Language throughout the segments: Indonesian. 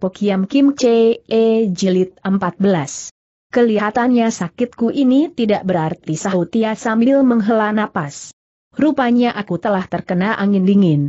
Pokiam Kim Che E Jilid 14. Kelihatannya sakitku ini tidak berarti sahutia sambil menghela napas. Rupanya aku telah terkena angin dingin.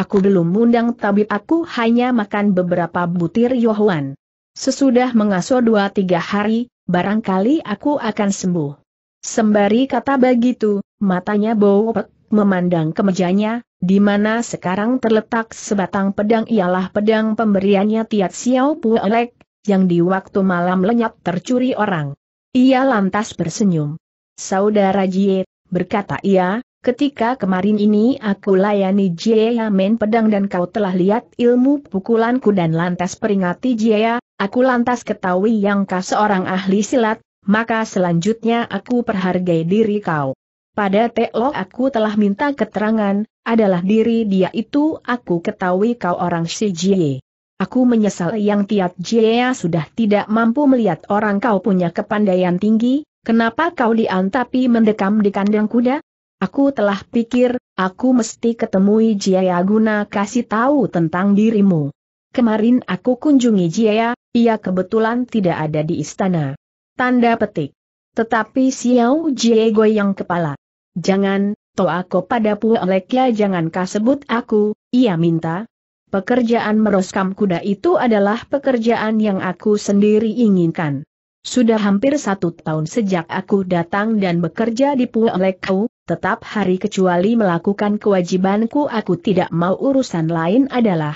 Aku belum undang tabib aku hanya makan beberapa butir yohuan. Sesudah mengasuh dua tiga hari, barangkali aku akan sembuh. Sembari kata begitu, matanya bowek memandang kemejanya, di mana sekarang terletak sebatang pedang ialah pedang pemberiannya Tiat Xiao Puelek, yang di waktu malam lenyap tercuri orang. Ia lantas bersenyum. Saudara Jie, berkata ia, ketika kemarin ini aku layani Jie ya main pedang dan kau telah lihat ilmu pukulanku dan lantas peringati Jie, ya, aku lantas ketahui yang kau seorang ahli silat, maka selanjutnya aku perhargai diri kau. Pada Telo aku telah minta keterangan, adalah diri dia itu aku ketahui kau orang si Jie. Aku menyesal yang Tiat Jie sudah tidak mampu melihat orang kau punya kepandaian tinggi, kenapa kau diantapi mendekam di kandang kuda? Aku telah pikir, aku mesti ketemui Jia guna kasih tahu tentang dirimu. Kemarin aku kunjungi Jia, ia kebetulan tidak ada di istana. Tanda petik. Tetapi Xiao Jie goyang kepala. Jangan, to aku pada ya jangan kasebut aku, ia minta. Pekerjaan meroskam kuda itu adalah pekerjaan yang aku sendiri inginkan. Sudah hampir satu tahun sejak aku datang dan bekerja di Puelekau, tetap hari kecuali melakukan kewajibanku aku tidak mau urusan lain adalah.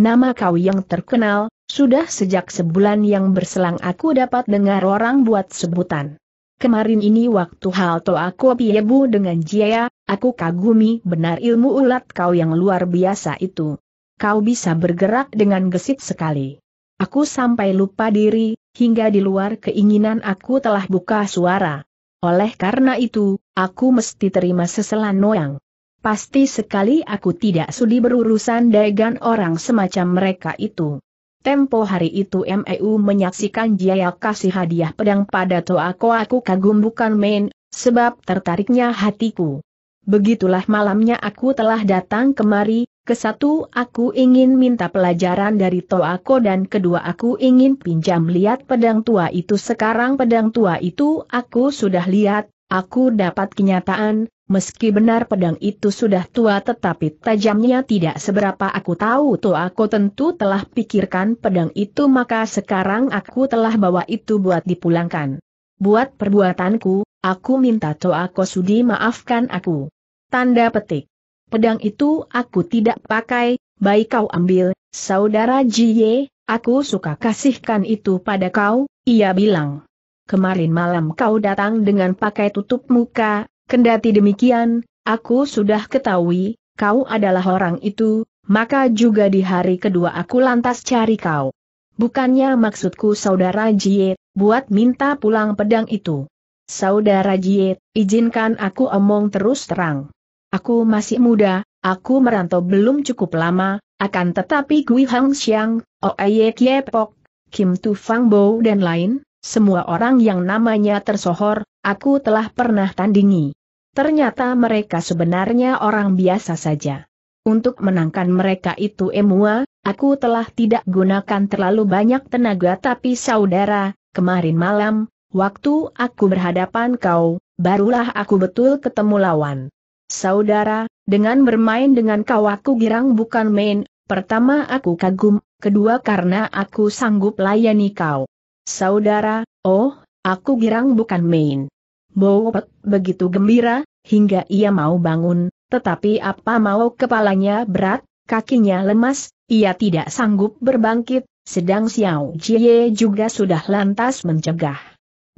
Nama kau yang terkenal, sudah sejak sebulan yang berselang aku dapat dengar orang buat sebutan. Kemarin ini waktu hal to aku biebu dengan Jaya, aku kagumi benar ilmu ulat kau yang luar biasa itu. Kau bisa bergerak dengan gesit sekali. Aku sampai lupa diri, hingga di luar keinginan aku telah buka suara. Oleh karena itu, aku mesti terima seselan noyang. Pasti sekali aku tidak sudi berurusan dengan orang semacam mereka itu. Tempo hari itu MEU menyaksikan Jaya kasih hadiah pedang pada Toako aku kagum bukan main, sebab tertariknya hatiku. Begitulah malamnya aku telah datang kemari, kesatu aku ingin minta pelajaran dari Toako dan kedua aku ingin pinjam lihat pedang tua itu sekarang pedang tua itu aku sudah lihat, Aku dapat kenyataan, meski benar pedang itu sudah tua tetapi tajamnya tidak seberapa aku tahu tuh aku tentu telah pikirkan pedang itu maka sekarang aku telah bawa itu buat dipulangkan. Buat perbuatanku, aku minta aku sudi maafkan aku. Tanda petik. Pedang itu aku tidak pakai, baik kau ambil, saudara Jiye, aku suka kasihkan itu pada kau, ia bilang kemarin malam kau datang dengan pakai tutup muka, kendati demikian, aku sudah ketahui, kau adalah orang itu, maka juga di hari kedua aku lantas cari kau. Bukannya maksudku saudara Jie, buat minta pulang pedang itu. Saudara Jie, izinkan aku omong terus terang. Aku masih muda, aku merantau belum cukup lama, akan tetapi Gui Hang Xiang, Oeye Kiepok, Kim Tu Fang Bo dan lain, semua orang yang namanya tersohor, aku telah pernah tandingi. Ternyata mereka sebenarnya orang biasa saja. Untuk menangkan mereka itu emua, aku telah tidak gunakan terlalu banyak tenaga tapi saudara, kemarin malam, waktu aku berhadapan kau, barulah aku betul ketemu lawan. Saudara, dengan bermain dengan kau aku girang bukan main, pertama aku kagum, kedua karena aku sanggup layani kau. Saudara, oh, aku girang bukan main. Bowpet begitu gembira, hingga ia mau bangun, tetapi apa mau kepalanya berat, kakinya lemas, ia tidak sanggup berbangkit, sedang Xiao Jie juga sudah lantas mencegah.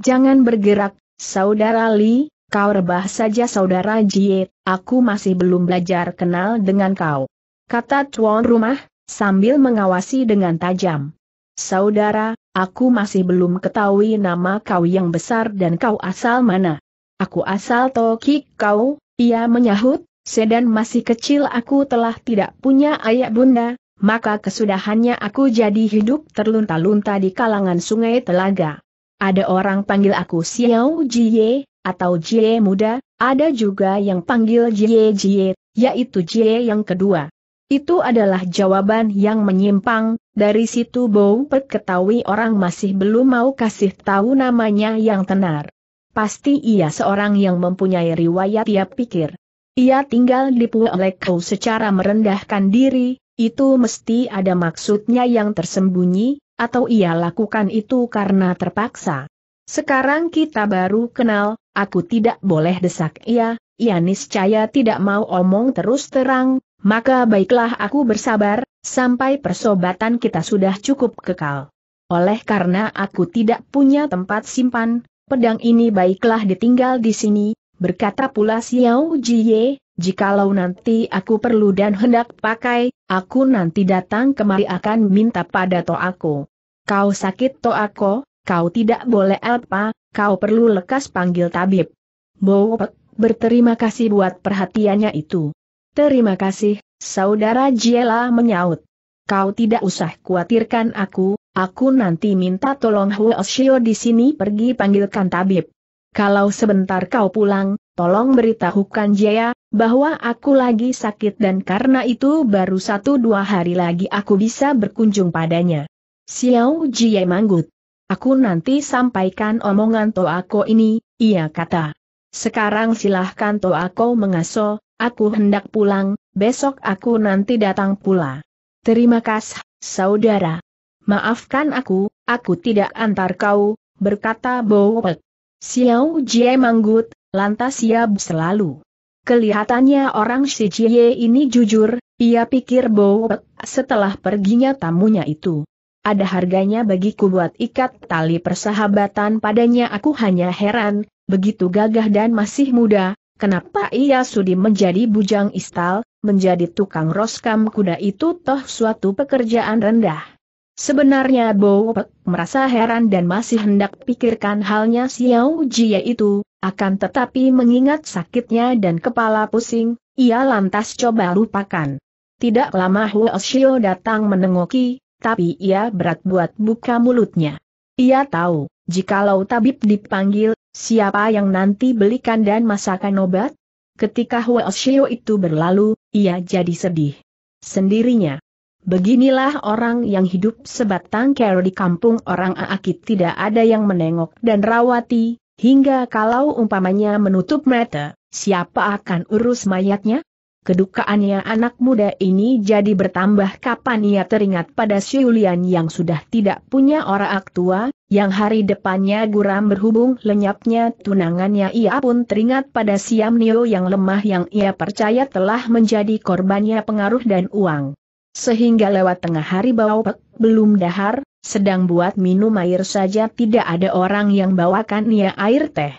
Jangan bergerak, Saudara Li, kau rebah saja Saudara Jie, aku masih belum belajar kenal dengan kau. Kata tuan rumah, sambil mengawasi dengan tajam. Saudara, aku masih belum ketahui nama kau yang besar dan kau asal mana. Aku asal Toki kau, ia menyahut, sedan masih kecil aku telah tidak punya ayah bunda, maka kesudahannya aku jadi hidup terlunta-lunta di kalangan sungai telaga. Ada orang panggil aku Xiao Jie, atau Jie muda, ada juga yang panggil Jie Jie, yaitu Jie yang kedua. Itu adalah jawaban yang menyimpang, dari situ Bau ketahui orang masih belum mau kasih tahu namanya yang tenar. Pasti ia seorang yang mempunyai riwayat ia pikir. Ia tinggal di kau secara merendahkan diri, itu mesti ada maksudnya yang tersembunyi, atau ia lakukan itu karena terpaksa. Sekarang kita baru kenal, aku tidak boleh desak ia, ya, ia ya niscaya tidak mau omong terus terang, maka baiklah aku bersabar, sampai persobatan kita sudah cukup kekal. Oleh karena aku tidak punya tempat simpan, pedang ini baiklah ditinggal di sini, berkata pula Xiao Jie, Jikalau nanti aku perlu dan hendak pakai, aku nanti datang kemari akan minta pada to aku. Kau sakit to aku? Kau tidak boleh apa, kau perlu lekas panggil tabib. Bowopek, berterima kasih buat perhatiannya itu. Terima kasih, saudara Jiela menyaut. Kau tidak usah khawatirkan aku, aku nanti minta tolong Huoshio di sini pergi panggilkan tabib. Kalau sebentar kau pulang, tolong beritahukan Jaya, bahwa aku lagi sakit dan karena itu baru satu dua hari lagi aku bisa berkunjung padanya. Xiao Jie manggut. Aku nanti sampaikan omongan Toako ini, ia kata. Sekarang silahkan Toako mengaso, aku hendak pulang, besok aku nanti datang pula. Terima kasih, saudara. Maafkan aku, aku tidak antar kau, berkata Bowek. Xiao Jie manggut, lantas siap selalu. Kelihatannya orang si Jie ini jujur, ia pikir Bowek setelah perginya tamunya itu ada harganya bagiku buat ikat tali persahabatan padanya aku hanya heran, begitu gagah dan masih muda, kenapa ia sudi menjadi bujang istal, menjadi tukang roskam kuda itu toh suatu pekerjaan rendah. Sebenarnya Bowek merasa heran dan masih hendak pikirkan halnya Xiao Jia itu, akan tetapi mengingat sakitnya dan kepala pusing, ia lantas coba lupakan. Tidak lama Huo Xiao datang menengoki, tapi ia berat buat buka mulutnya. Ia tahu, jikalau tabib dipanggil, siapa yang nanti belikan dan masakan obat? Ketika Huoshio itu berlalu, ia jadi sedih. Sendirinya. Beginilah orang yang hidup sebatang kero di kampung orang Aakit tidak ada yang menengok dan rawati, hingga kalau umpamanya menutup mata, siapa akan urus mayatnya? Kedukaannya anak muda ini jadi bertambah kapan ia teringat pada Siulian yang sudah tidak punya orang tua, yang hari depannya guram berhubung lenyapnya tunangannya ia pun teringat pada Siam Nio yang lemah yang ia percaya telah menjadi korbannya pengaruh dan uang. Sehingga lewat tengah hari bau pek, belum dahar, sedang buat minum air saja tidak ada orang yang bawakan ia air teh.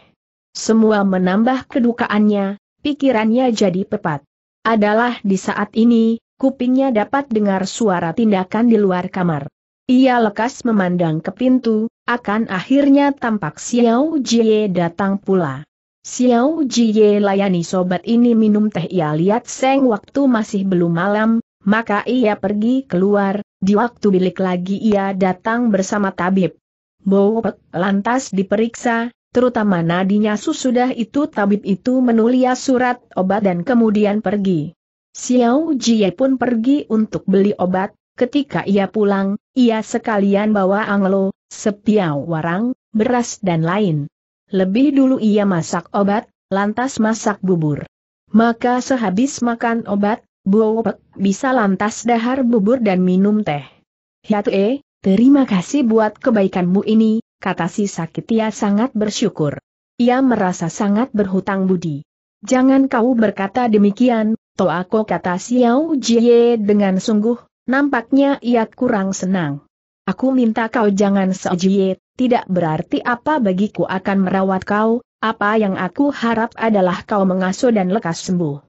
Semua menambah kedukaannya, pikirannya jadi pepat adalah di saat ini, kupingnya dapat dengar suara tindakan di luar kamar. Ia lekas memandang ke pintu, akan akhirnya tampak Xiao Jie datang pula. Xiao Jie layani sobat ini minum teh ia lihat Seng waktu masih belum malam, maka ia pergi keluar, di waktu bilik lagi ia datang bersama tabib. Bowpek lantas diperiksa, terutama nadinya sesudah itu tabib itu menulis surat obat dan kemudian pergi. Xiao Jie pun pergi untuk beli obat, ketika ia pulang, ia sekalian bawa anglo, sepiau warang, beras dan lain. Lebih dulu ia masak obat, lantas masak bubur. Maka sehabis makan obat, Buopek bisa lantas dahar bubur dan minum teh. Hiatue, terima kasih buat kebaikanmu ini, kata si Sakitia sangat bersyukur. Ia merasa sangat berhutang budi. Jangan kau berkata demikian, aku kata Xiao Jie dengan sungguh, nampaknya ia kurang senang. Aku minta kau jangan sejie, tidak berarti apa bagiku akan merawat kau, apa yang aku harap adalah kau mengasuh dan lekas sembuh.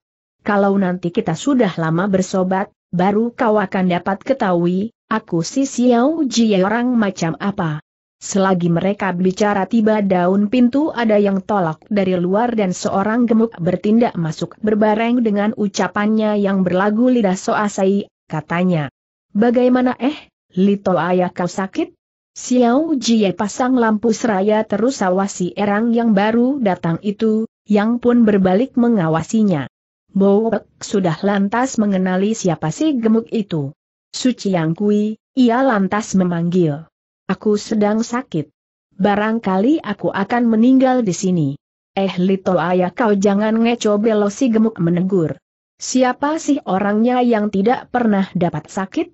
Kalau nanti kita sudah lama bersobat, baru kau akan dapat ketahui, aku si Xiao Jie orang macam apa. Selagi mereka bicara tiba daun pintu ada yang tolak dari luar dan seorang gemuk bertindak masuk berbareng dengan ucapannya yang berlagu lidah soasai, katanya. Bagaimana eh, Lito ayah kau sakit? Xiao Jie pasang lampu seraya terus awasi erang yang baru datang itu, yang pun berbalik mengawasinya. Bowek sudah lantas mengenali siapa si gemuk itu. Suci Yang Kui, ia lantas memanggil. Aku sedang sakit. Barangkali aku akan meninggal di sini. Eh Lito ayah kau jangan ngeco belosi gemuk menegur. Siapa sih orangnya yang tidak pernah dapat sakit?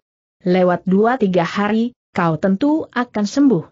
Lewat dua tiga hari, kau tentu akan sembuh.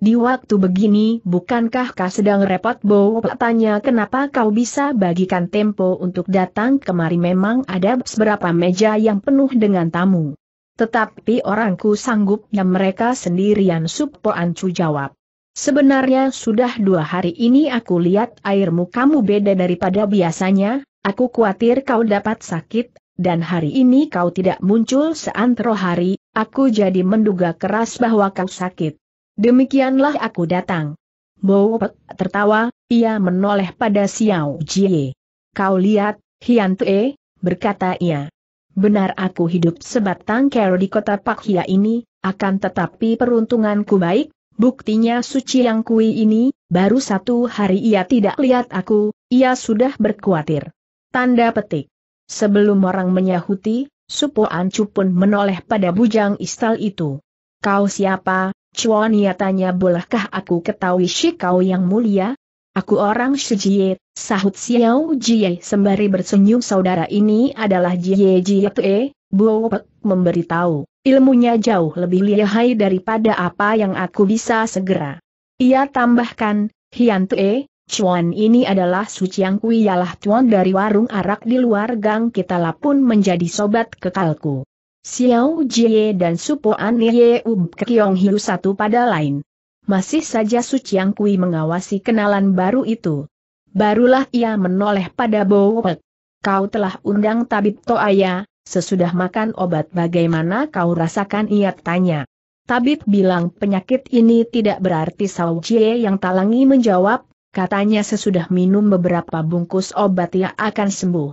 Di waktu begini bukankah kau sedang repot Bo tanya kenapa kau bisa bagikan tempo untuk datang kemari memang ada beberapa meja yang penuh dengan tamu. Tetapi orangku sanggup. Yang mereka sendirian Supo Ancu jawab. Sebenarnya sudah dua hari ini aku lihat airmu kamu beda daripada biasanya, aku khawatir kau dapat sakit, dan hari ini kau tidak muncul seantero hari, aku jadi menduga keras bahwa kau sakit. Demikianlah aku datang. Bowopet tertawa, ia menoleh pada Xiao Jie. Kau lihat, Hian Tue, berkata ia benar aku hidup sebatang kero di kota Pakhia ini, akan tetapi peruntunganku baik, buktinya suci yang kui ini, baru satu hari ia tidak lihat aku, ia sudah berkuatir. Tanda petik. Sebelum orang menyahuti, Supo Ancu pun menoleh pada bujang istal itu. Kau siapa, Chuan ia tanya bolehkah aku ketahui si kau yang mulia, Aku orang Shijie, sahut Xiao Jie sembari bersenyum saudara ini adalah Jie Jie Tue, Bo Pek memberitahu, ilmunya jauh lebih lihai daripada apa yang aku bisa segera. Ia tambahkan, Hian Tue, Chuan ini adalah Suciang Kui ialah Chuan dari warung arak di luar gang kita pun menjadi sobat kekalku. Xiao Jie dan Supoan Ye Ub Kekiong Hiu satu pada lain masih saja Su Chiang Kui mengawasi kenalan baru itu. Barulah ia menoleh pada Bowek. Kau telah undang tabib Toaya, sesudah makan obat bagaimana kau rasakan ia tanya. Tabib bilang penyakit ini tidak berarti Sao Jie yang talangi menjawab, katanya sesudah minum beberapa bungkus obat ia akan sembuh.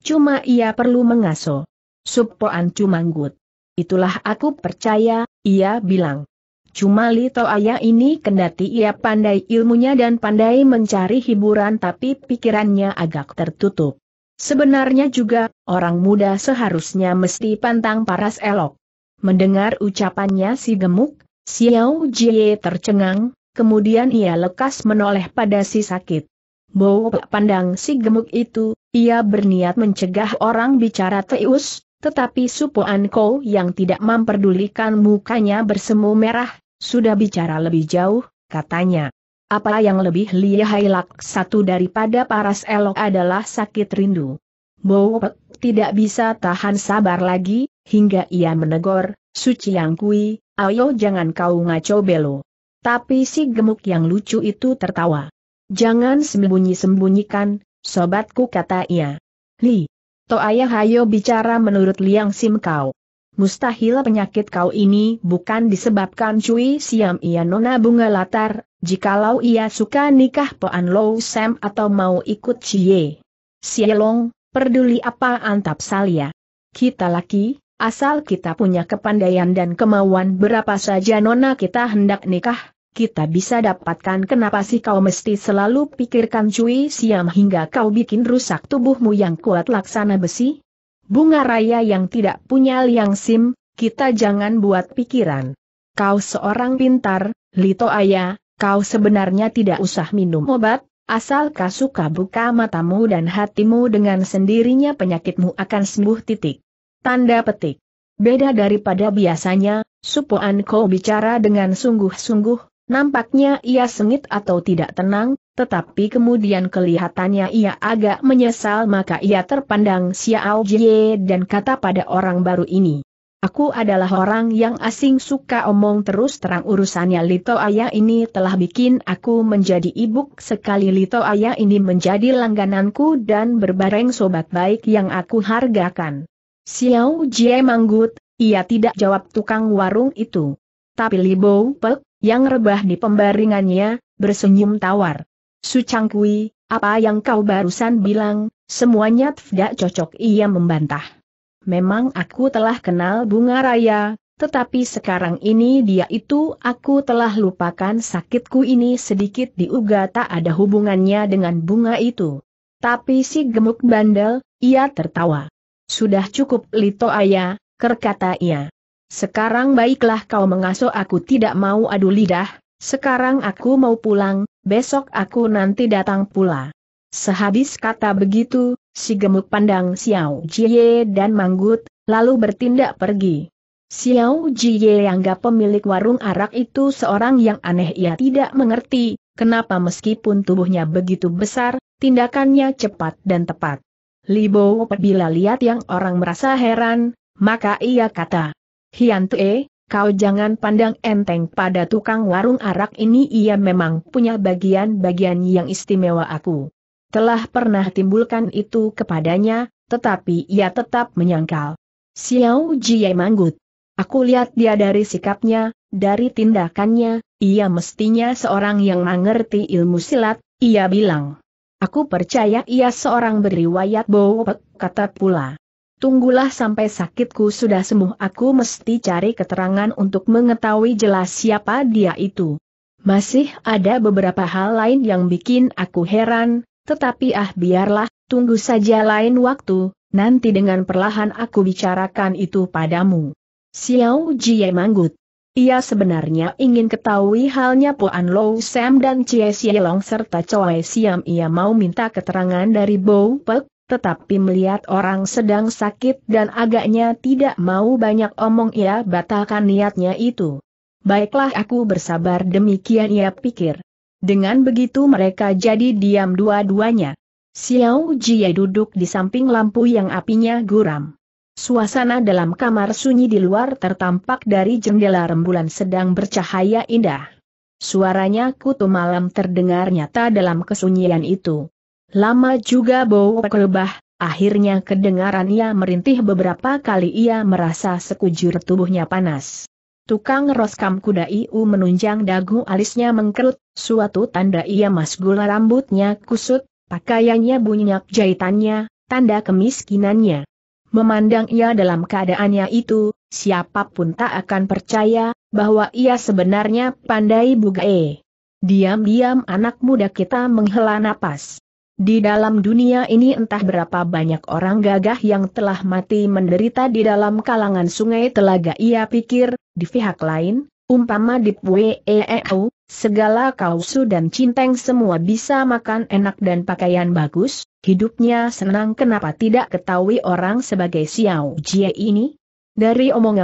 Cuma ia perlu mengaso. Supoan cumanggut. Itulah aku percaya, ia bilang. Cuma Li Ayah ini kendati ia pandai ilmunya dan pandai mencari hiburan tapi pikirannya agak tertutup. Sebenarnya juga, orang muda seharusnya mesti pantang paras elok. Mendengar ucapannya si gemuk, Xiao Jie tercengang, kemudian ia lekas menoleh pada si sakit. Bowo pandang si gemuk itu, ia berniat mencegah orang bicara teus, tetapi Supoan Ko yang tidak memperdulikan mukanya bersemu merah, sudah bicara lebih jauh, katanya. Apa yang lebih lihai lak satu daripada paras elok adalah sakit rindu. Bowok tidak bisa tahan sabar lagi, hingga ia menegur, Suci Yang Kui, ayo jangan kau ngaco belo. Tapi si gemuk yang lucu itu tertawa. Jangan sembunyi-sembunyikan, sobatku kata ia. Li, to ayah hayo bicara menurut Liang Sim kau. Mustahil penyakit kau ini bukan disebabkan cuy Siam ia nona bunga latar, jikalau ia suka nikah pean, Low Sam atau mau ikut Cie. Sielong, peduli apa antap salia. Kita laki, asal kita punya kepandaian dan kemauan berapa saja nona kita hendak nikah, kita bisa dapatkan kenapa sih kau mesti selalu pikirkan cuy Siam hingga kau bikin rusak tubuhmu yang kuat laksana besi? Bunga Raya yang tidak punya liang sim, kita jangan buat pikiran. Kau seorang pintar, Lito Ayah, kau sebenarnya tidak usah minum obat, asal kau suka buka matamu dan hatimu dengan sendirinya penyakitmu akan sembuh titik. Tanda petik. Beda daripada biasanya, Supoan kau bicara dengan sungguh-sungguh, nampaknya ia sengit atau tidak tenang, tetapi kemudian kelihatannya ia agak menyesal maka ia terpandang Xiao Jie dan kata pada orang baru ini. Aku adalah orang yang asing suka omong terus terang urusannya Lito Ayah ini telah bikin aku menjadi ibuk sekali Lito Ayah ini menjadi langgananku dan berbareng sobat baik yang aku hargakan. Xiao Jie manggut, ia tidak jawab tukang warung itu. Tapi Li Libo Pek, yang rebah di pembaringannya, bersenyum tawar. Sucangkui, apa yang kau barusan bilang, semuanya tidak cocok ia membantah. Memang aku telah kenal bunga raya, tetapi sekarang ini dia itu aku telah lupakan sakitku ini sedikit diuga tak ada hubungannya dengan bunga itu. Tapi si gemuk bandel, ia tertawa. Sudah cukup Lito Ayah, kerkata ia. Sekarang baiklah kau mengasuh aku tidak mau adu lidah, sekarang aku mau pulang, besok aku nanti datang pula. Sehabis kata begitu, si gemuk pandang Xiao Jie dan Manggut, lalu bertindak pergi. Xiao Jie anggap pemilik warung arak itu seorang yang aneh ia tidak mengerti, kenapa meskipun tubuhnya begitu besar, tindakannya cepat dan tepat. Li Bo bila lihat yang orang merasa heran, maka ia kata, Hian Tue, kau jangan pandang enteng pada tukang warung arak ini ia memang punya bagian-bagian yang istimewa aku. Telah pernah timbulkan itu kepadanya, tetapi ia tetap menyangkal. Xiao Jie manggut. Aku lihat dia dari sikapnya, dari tindakannya, ia mestinya seorang yang mengerti ilmu silat, ia bilang. Aku percaya ia seorang beriwayat bowo kata pula. Tunggulah sampai sakitku sudah sembuh aku mesti cari keterangan untuk mengetahui jelas siapa dia itu. Masih ada beberapa hal lain yang bikin aku heran, tetapi ah biarlah, tunggu saja lain waktu, nanti dengan perlahan aku bicarakan itu padamu. Xiao Jie manggut. Ia sebenarnya ingin ketahui halnya Puan Lou Sam dan Chie Long serta Choi Siam ia mau minta keterangan dari Bow Pek, tetapi melihat orang sedang sakit dan agaknya tidak mau banyak omong ia batalkan niatnya itu. Baiklah aku bersabar demikian ia pikir. Dengan begitu mereka jadi diam dua-duanya. Xiao Jie duduk di samping lampu yang apinya guram. Suasana dalam kamar sunyi di luar tertampak dari jendela rembulan sedang bercahaya indah. Suaranya kutu malam terdengar nyata dalam kesunyian itu. Lama juga bau kerbah, akhirnya kedengaran ia merintih beberapa kali ia merasa sekujur tubuhnya panas. Tukang roskam kuda IU menunjang dagu alisnya mengkerut, suatu tanda ia masgula rambutnya kusut, pakaiannya bunyak jahitannya, tanda kemiskinannya. Memandang ia dalam keadaannya itu, siapapun tak akan percaya, bahwa ia sebenarnya pandai bugae. Diam-diam anak muda kita menghela napas. Di dalam dunia ini entah berapa banyak orang gagah yang telah mati menderita di dalam kalangan sungai telaga ia pikir, di pihak lain, umpama di Pueeu, segala kausu dan cinteng semua bisa makan enak dan pakaian bagus, hidupnya senang kenapa tidak ketahui orang sebagai Xiao Jie ini? Dari omong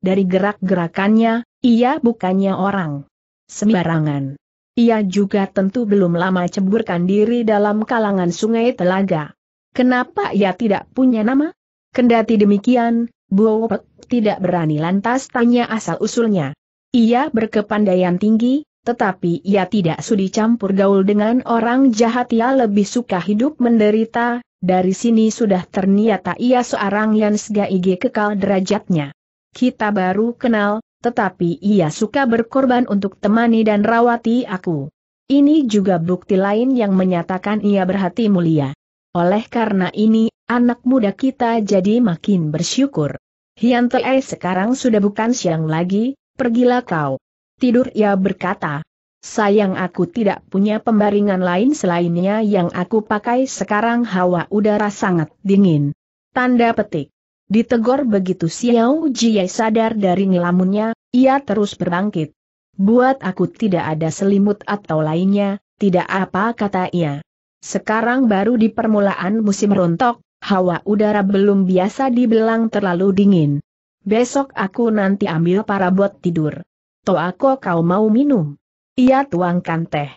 dari gerak-gerakannya, ia bukannya orang sembarangan. Ia juga tentu belum lama ceburkan diri dalam kalangan sungai telaga. Kenapa ia tidak punya nama? Kendati demikian, Buopek tidak berani lantas tanya asal-usulnya. Ia berkepandaian tinggi, tetapi ia tidak sudi campur gaul dengan orang jahat ia lebih suka hidup menderita, dari sini sudah ternyata ia seorang yang segaige kekal derajatnya. Kita baru kenal, tetapi ia suka berkorban untuk temani dan rawati aku. Ini juga bukti lain yang menyatakan ia berhati mulia. Oleh karena ini, anak muda kita jadi makin bersyukur. Hian sekarang sudah bukan siang lagi, pergilah kau. Tidur ia berkata. Sayang aku tidak punya pembaringan lain selainnya yang aku pakai sekarang hawa udara sangat dingin. Tanda petik. Ditegor begitu Xiao Jie sadar dari ngelamunnya, ia terus berbangkit. Buat aku tidak ada selimut atau lainnya, tidak apa kata ia. Sekarang baru di permulaan musim rontok, hawa udara belum biasa dibilang terlalu dingin. Besok aku nanti ambil parabot tidur. Toako kau mau minum? Ia tuangkan teh.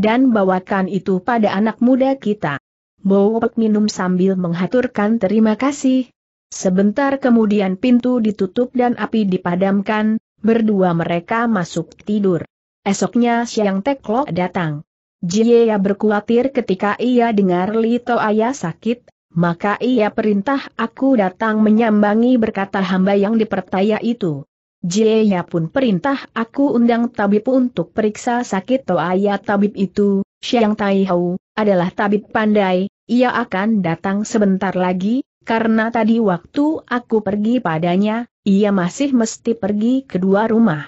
Dan bawakan itu pada anak muda kita. Bowok minum sambil menghaturkan terima kasih, Sebentar kemudian pintu ditutup dan api dipadamkan, berdua mereka masuk tidur. Esoknya Siang Teklok datang. Jieya berkhawatir ketika ia dengar Lito Ayah sakit, maka ia perintah aku datang menyambangi berkata hamba yang dipertaya itu. Jieya pun perintah aku undang tabib untuk periksa sakit To Ayah tabib itu, Xiang Taihao, adalah tabib pandai, ia akan datang sebentar lagi, karena tadi waktu aku pergi padanya, ia masih mesti pergi kedua rumah.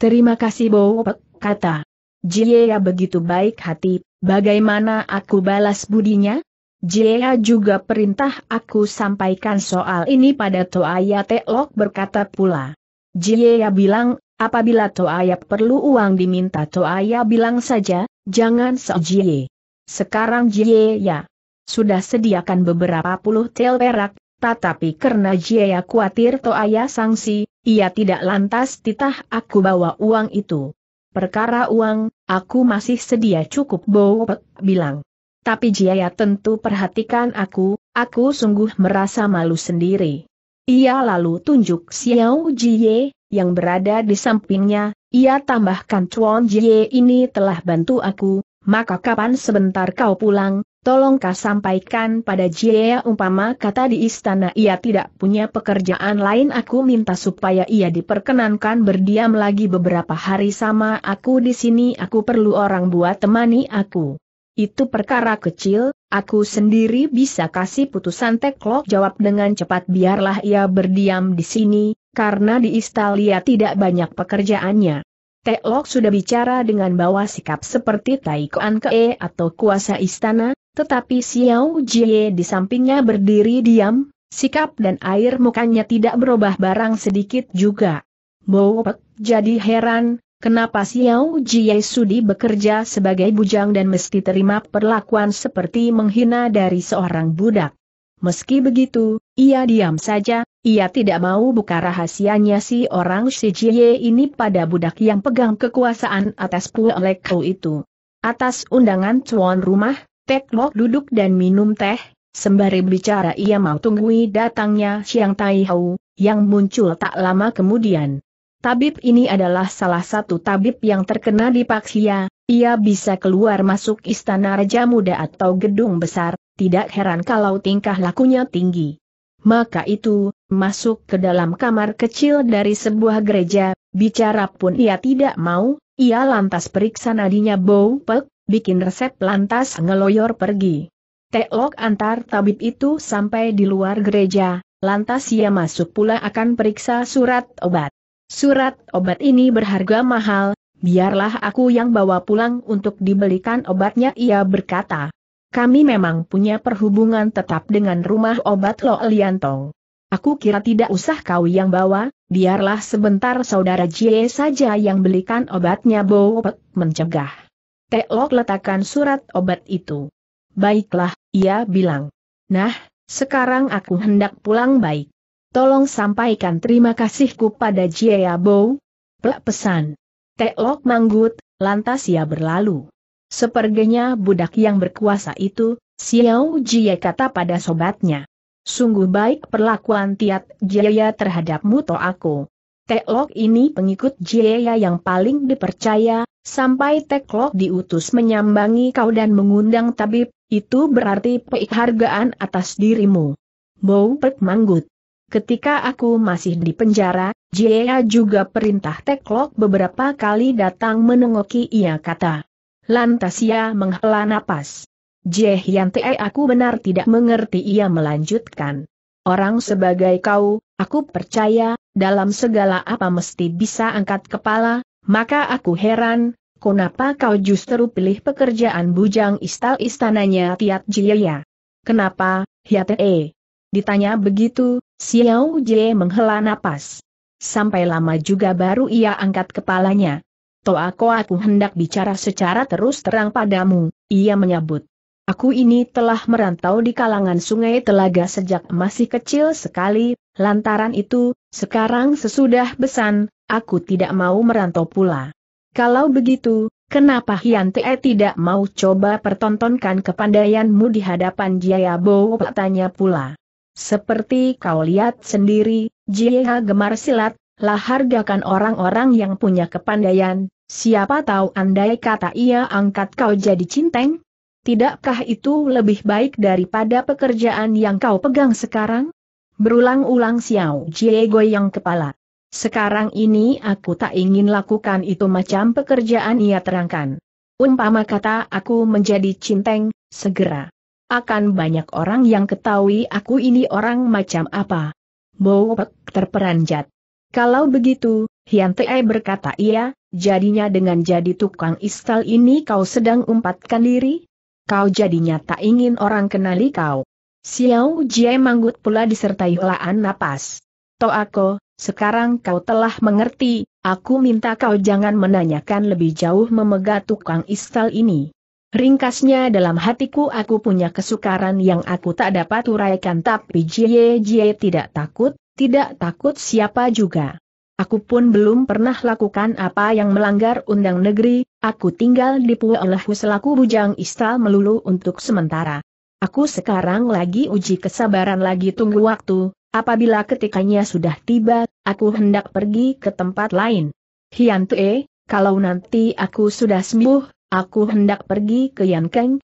Terima kasih Pek, kata. Jiea ya begitu baik hati, bagaimana aku balas budinya? Jiea ya juga perintah aku sampaikan soal ini pada Toaya Teklok berkata pula. Jiea ya bilang, apabila Toaya perlu uang diminta Toaya bilang saja, jangan sejie. Sekarang Jieya sudah sediakan beberapa puluh tel perak, tetapi karena Jaya khawatir Toaya sanksi, ia tidak lantas titah aku bawa uang itu. Perkara uang, aku masih sedia cukup bopek, bilang. Tapi Jiaya tentu perhatikan aku, aku sungguh merasa malu sendiri. Ia lalu tunjuk Xiao Jie, yang berada di sampingnya, ia tambahkan Chuan Jie ini telah bantu aku, maka kapan sebentar kau pulang, Tolongkah sampaikan pada Jia umpama kata di istana ia tidak punya pekerjaan lain aku minta supaya ia diperkenankan berdiam lagi beberapa hari sama aku di sini aku perlu orang buat temani aku. Itu perkara kecil, aku sendiri bisa kasih putusan Teklok jawab dengan cepat biarlah ia berdiam di sini, karena di istana tidak banyak pekerjaannya. Teklok sudah bicara dengan bawa sikap seperti Taikoan Kee atau kuasa istana, tetapi Xiao Jie di sampingnya berdiri diam, sikap dan air mukanya tidak berubah barang sedikit juga. Bo jadi heran, kenapa Xiao Jie sudi bekerja sebagai bujang dan mesti terima perlakuan seperti menghina dari seorang budak. Meski begitu, ia diam saja, ia tidak mau buka rahasianya si orang si Jie ini pada budak yang pegang kekuasaan atas Puelekau itu. Atas undangan tuan rumah, Tek Mok duduk dan minum teh, sembari bicara ia mau tunggui datangnya Siang Tai Hau, yang muncul tak lama kemudian. Tabib ini adalah salah satu tabib yang terkena di Paksia, ia bisa keluar masuk istana Raja Muda atau gedung besar, tidak heran kalau tingkah lakunya tinggi. Maka itu, masuk ke dalam kamar kecil dari sebuah gereja, bicara pun ia tidak mau, ia lantas periksa nadinya Bo Pek, bikin resep lantas ngeloyor pergi. Telok antar tabib itu sampai di luar gereja, lantas ia masuk pula akan periksa surat obat. Surat obat ini berharga mahal, biarlah aku yang bawa pulang untuk dibelikan obatnya ia berkata. Kami memang punya perhubungan tetap dengan rumah obat Lo Liantong. Aku kira tidak usah kau yang bawa, biarlah sebentar saudara Jie saja yang belikan obatnya Bo Pek mencegah. Telok letakkan surat obat itu. Baiklah, ia bilang. Nah, sekarang aku hendak pulang baik. Tolong sampaikan terima kasihku pada Jiabo. Plak pesan. Telok manggut, lantas ia berlalu. Seperginya budak yang berkuasa itu, Xiao Jie kata pada sobatnya. Sungguh baik perlakuan Tiat Jaya terhadapmu to aku. Telok ini pengikut Jaya yang paling dipercaya, Sampai Teklok diutus menyambangi kau dan mengundang tabib, itu berarti penghargaan atas dirimu. Bau Pek Manggut. Ketika aku masih di penjara, Jia juga perintah Teklok beberapa kali datang menengoki ia kata. Lantas ia menghela napas. Jehyante aku benar tidak mengerti ia melanjutkan. Orang sebagai kau, aku percaya, dalam segala apa mesti bisa angkat kepala, maka aku heran, kenapa kau justru pilih pekerjaan bujang istal-istananya Tiat Jieya? Kenapa, ya E? Ditanya begitu, Xiao Jie menghela napas. Sampai lama juga baru ia angkat kepalanya. aku, aku hendak bicara secara terus terang padamu, ia menyebut. Aku ini telah merantau di kalangan sungai telaga sejak masih kecil sekali, lantaran itu, sekarang sesudah besan, aku tidak mau merantau pula. Kalau begitu, kenapa Hian Te tidak mau coba pertontonkan kepandaianmu di hadapan Jaya Bo? Tanya pula. Seperti kau lihat sendiri, Jia gemar silat, lah hargakan orang-orang yang punya kepandaian, siapa tahu andai kata ia angkat kau jadi cinteng? Tidakkah itu lebih baik daripada pekerjaan yang kau pegang sekarang? Berulang-ulang Xiao Jie goyang kepala. Sekarang ini aku tak ingin lakukan itu macam pekerjaan ia terangkan. Umpama kata aku menjadi cinteng, segera. Akan banyak orang yang ketahui aku ini orang macam apa. Bowek terperanjat. Kalau begitu, Hian Tei berkata ia, jadinya dengan jadi tukang istal ini kau sedang umpatkan diri? Kau jadinya tak ingin orang kenali kau. Xiao Jie manggut pula disertai helaan napas. aku. Sekarang kau telah mengerti, aku minta kau jangan menanyakan lebih jauh memegat tukang istal ini. Ringkasnya dalam hatiku aku punya kesukaran yang aku tak dapat uraikan tapi Jie Jie tidak takut, tidak takut siapa juga. Aku pun belum pernah lakukan apa yang melanggar undang negeri, aku tinggal di oleh selaku bujang istal melulu untuk sementara. Aku sekarang lagi uji kesabaran lagi tunggu waktu, Apabila ketikanya sudah tiba, aku hendak pergi ke tempat lain. Hian Tue, kalau nanti aku sudah sembuh, aku hendak pergi ke Yan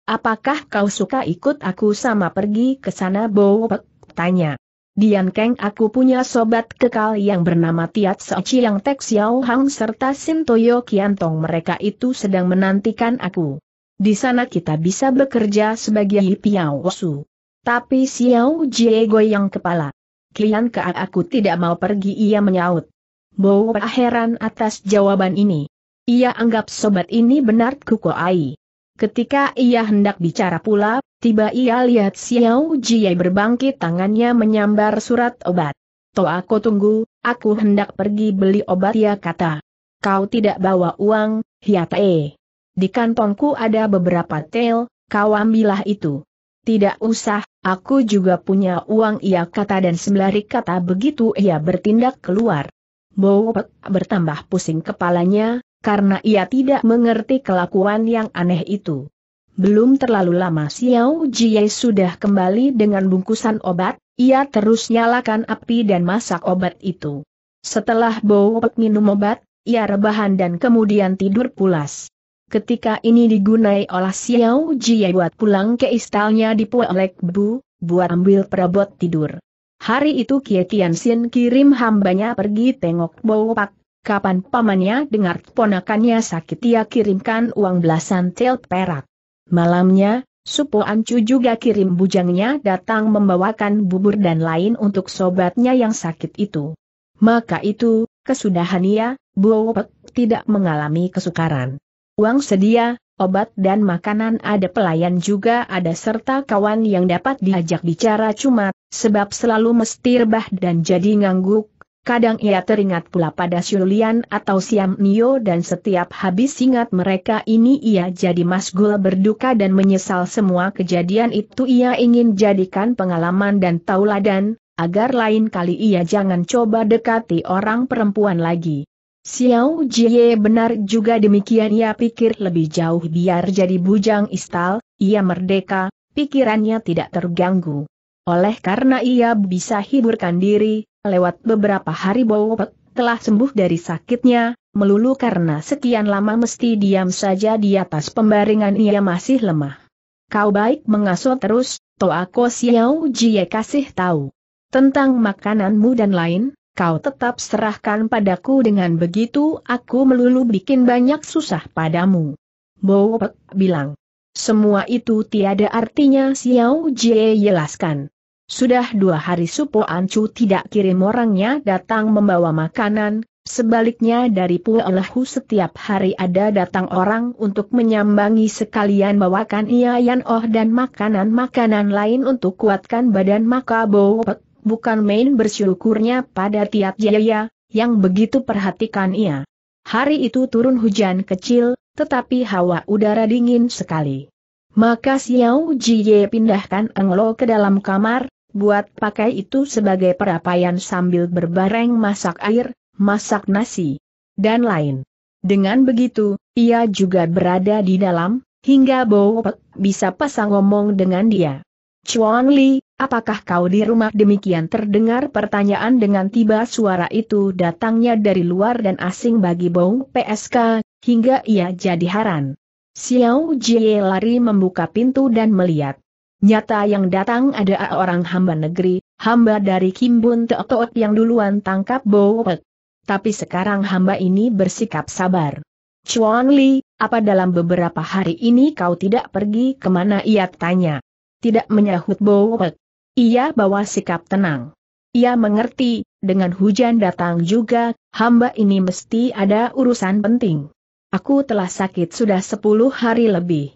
apakah kau suka ikut aku sama pergi ke sana Bowok? Tanya. Di Keng aku punya sobat kekal yang bernama Tiat Sochi yang Tek Xiao Hang serta Sintoyo Kiantong mereka itu sedang menantikan aku. Di sana kita bisa bekerja sebagai Piao Su. Tapi Xiao Jie goyang kepala Klien ke aku tidak mau pergi ia menyaut. Bowa heran atas jawaban ini. Ia anggap sobat ini benar ai. Ketika ia hendak bicara pula, tiba ia lihat Xiao Jie berbangkit tangannya menyambar surat obat. To aku tunggu, aku hendak pergi beli obat ia kata. Kau tidak bawa uang, hiatae. Di kantongku ada beberapa tel, kau ambillah itu. Tidak usah, Aku juga punya uang ia kata dan sembari kata begitu ia bertindak keluar. Bowopek bertambah pusing kepalanya, karena ia tidak mengerti kelakuan yang aneh itu. Belum terlalu lama Xiao Jie sudah kembali dengan bungkusan obat, ia terus nyalakan api dan masak obat itu. Setelah Bowopek minum obat, ia rebahan dan kemudian tidur pulas ketika ini digunai oleh Xiao Jie buat pulang ke istalnya di Puelek Bu, buat ambil perabot tidur. Hari itu Kie Tian Xin kirim hambanya pergi tengok Pak. kapan pamannya dengar ponakannya sakit ia kirimkan uang belasan tel perak. Malamnya, Supo Ancu juga kirim bujangnya datang membawakan bubur dan lain untuk sobatnya yang sakit itu. Maka itu, kesudahan ia, Bopak tidak mengalami kesukaran. Uang sedia, obat dan makanan ada pelayan juga ada serta kawan yang dapat diajak bicara cuma, sebab selalu mesti rebah dan jadi ngangguk. Kadang ia teringat pula pada Syulian atau Siam Nio dan setiap habis ingat mereka ini ia jadi masgul berduka dan menyesal semua kejadian itu ia ingin jadikan pengalaman dan tauladan, agar lain kali ia jangan coba dekati orang perempuan lagi. Xiao Jie benar juga demikian ia pikir lebih jauh biar jadi bujang istal, ia merdeka, pikirannya tidak terganggu. Oleh karena ia bisa hiburkan diri, lewat beberapa hari Bowopek telah sembuh dari sakitnya, melulu karena sekian lama mesti diam saja di atas pembaringan ia masih lemah. Kau baik mengasuh terus, Toako Xiao Jie kasih tahu. Tentang makananmu dan lain, kau tetap serahkan padaku dengan begitu aku melulu bikin banyak susah padamu. Bo bilang. Semua itu tiada artinya Xiao Jie jelaskan. Sudah dua hari Supo Ancu tidak kirim orangnya datang membawa makanan, sebaliknya dari Puelahu setiap hari ada datang orang untuk menyambangi sekalian bawakan iayan oh dan makanan-makanan lain untuk kuatkan badan maka Bo bukan main bersyukurnya pada Tiat Jaya, yang begitu perhatikan ia. Hari itu turun hujan kecil, tetapi hawa udara dingin sekali. Maka Xiao Jiye pindahkan Englo ke dalam kamar, buat pakai itu sebagai perapaian sambil berbareng masak air, masak nasi, dan lain. Dengan begitu, ia juga berada di dalam, hingga Bo Pek bisa pasang ngomong dengan dia. Chuan Li, Apakah kau di rumah demikian terdengar pertanyaan dengan tiba suara itu datangnya dari luar dan asing bagi Bong PSK, hingga ia jadi heran. Xiao Jie lari membuka pintu dan melihat. Nyata yang datang ada orang hamba negeri, hamba dari Kimbun Teotot yang duluan tangkap Bowek. Tapi sekarang hamba ini bersikap sabar. Chuan Li, apa dalam beberapa hari ini kau tidak pergi kemana ia tanya. Tidak menyahut Bowek. Ia bawa sikap tenang. Ia mengerti, dengan hujan datang juga, hamba ini mesti ada urusan penting. Aku telah sakit sudah sepuluh hari lebih.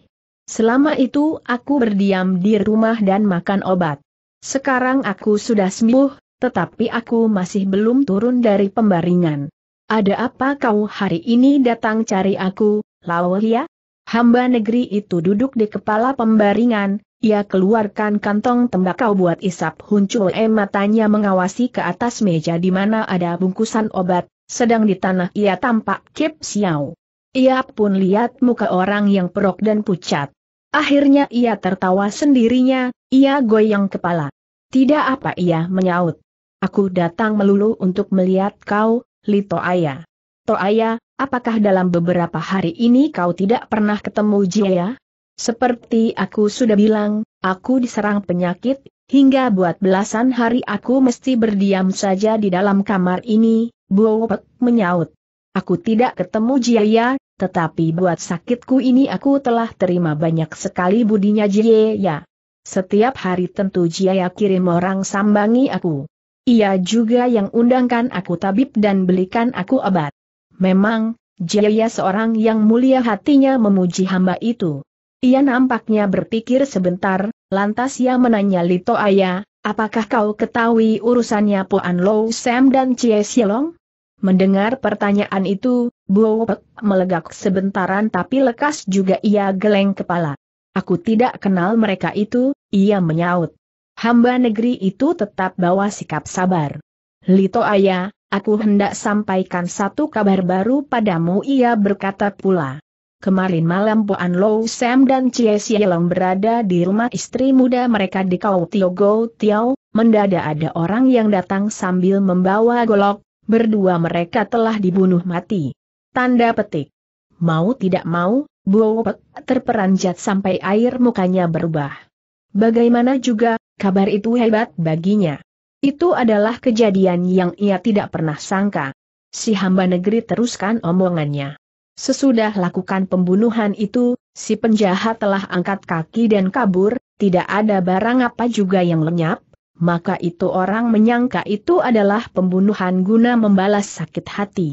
Selama itu aku berdiam di rumah dan makan obat. Sekarang aku sudah sembuh, tetapi aku masih belum turun dari pembaringan. Ada apa kau hari ini datang cari aku, Laolia? Hamba negeri itu duduk di kepala pembaringan, ia keluarkan kantong tembakau buat isap Hunchue matanya mengawasi ke atas meja di mana ada bungkusan obat, sedang di tanah ia tampak Kip siau. Ia pun lihat muka orang yang perok dan pucat. Akhirnya ia tertawa sendirinya, ia goyang kepala. Tidak apa ia menyaut. Aku datang melulu untuk melihat kau, Lito To Toaya, apakah dalam beberapa hari ini kau tidak pernah ketemu Jia? Seperti aku sudah bilang, aku diserang penyakit, hingga buat belasan hari aku mesti berdiam saja di dalam kamar ini, Buopek menyaut. Aku tidak ketemu Jiaya, tetapi buat sakitku ini aku telah terima banyak sekali budinya Jiaya. Setiap hari tentu Jiaya kirim orang sambangi aku. Ia juga yang undangkan aku tabib dan belikan aku obat. Memang, Jiaya seorang yang mulia hatinya memuji hamba itu. Ia nampaknya berpikir sebentar, lantas ia menanya Lito Aya, apakah kau ketahui urusannya Puan Low Sam dan Chie Xielong? Mendengar pertanyaan itu, Buopek melegak sebentaran tapi lekas juga ia geleng kepala. Aku tidak kenal mereka itu, ia menyaut. Hamba negeri itu tetap bawa sikap sabar. Lito Aya, aku hendak sampaikan satu kabar baru padamu ia berkata pula kemarin malam Puan Lou Sam dan Chie Sielong berada di rumah istri muda mereka di Kau Tio Go Tiao, mendadak ada orang yang datang sambil membawa golok, berdua mereka telah dibunuh mati. Tanda petik. Mau tidak mau, Bo Pek terperanjat sampai air mukanya berubah. Bagaimana juga, kabar itu hebat baginya. Itu adalah kejadian yang ia tidak pernah sangka. Si hamba negeri teruskan omongannya. Sesudah lakukan pembunuhan itu, si penjahat telah angkat kaki dan kabur, tidak ada barang apa juga yang lenyap, maka itu orang menyangka itu adalah pembunuhan guna membalas sakit hati.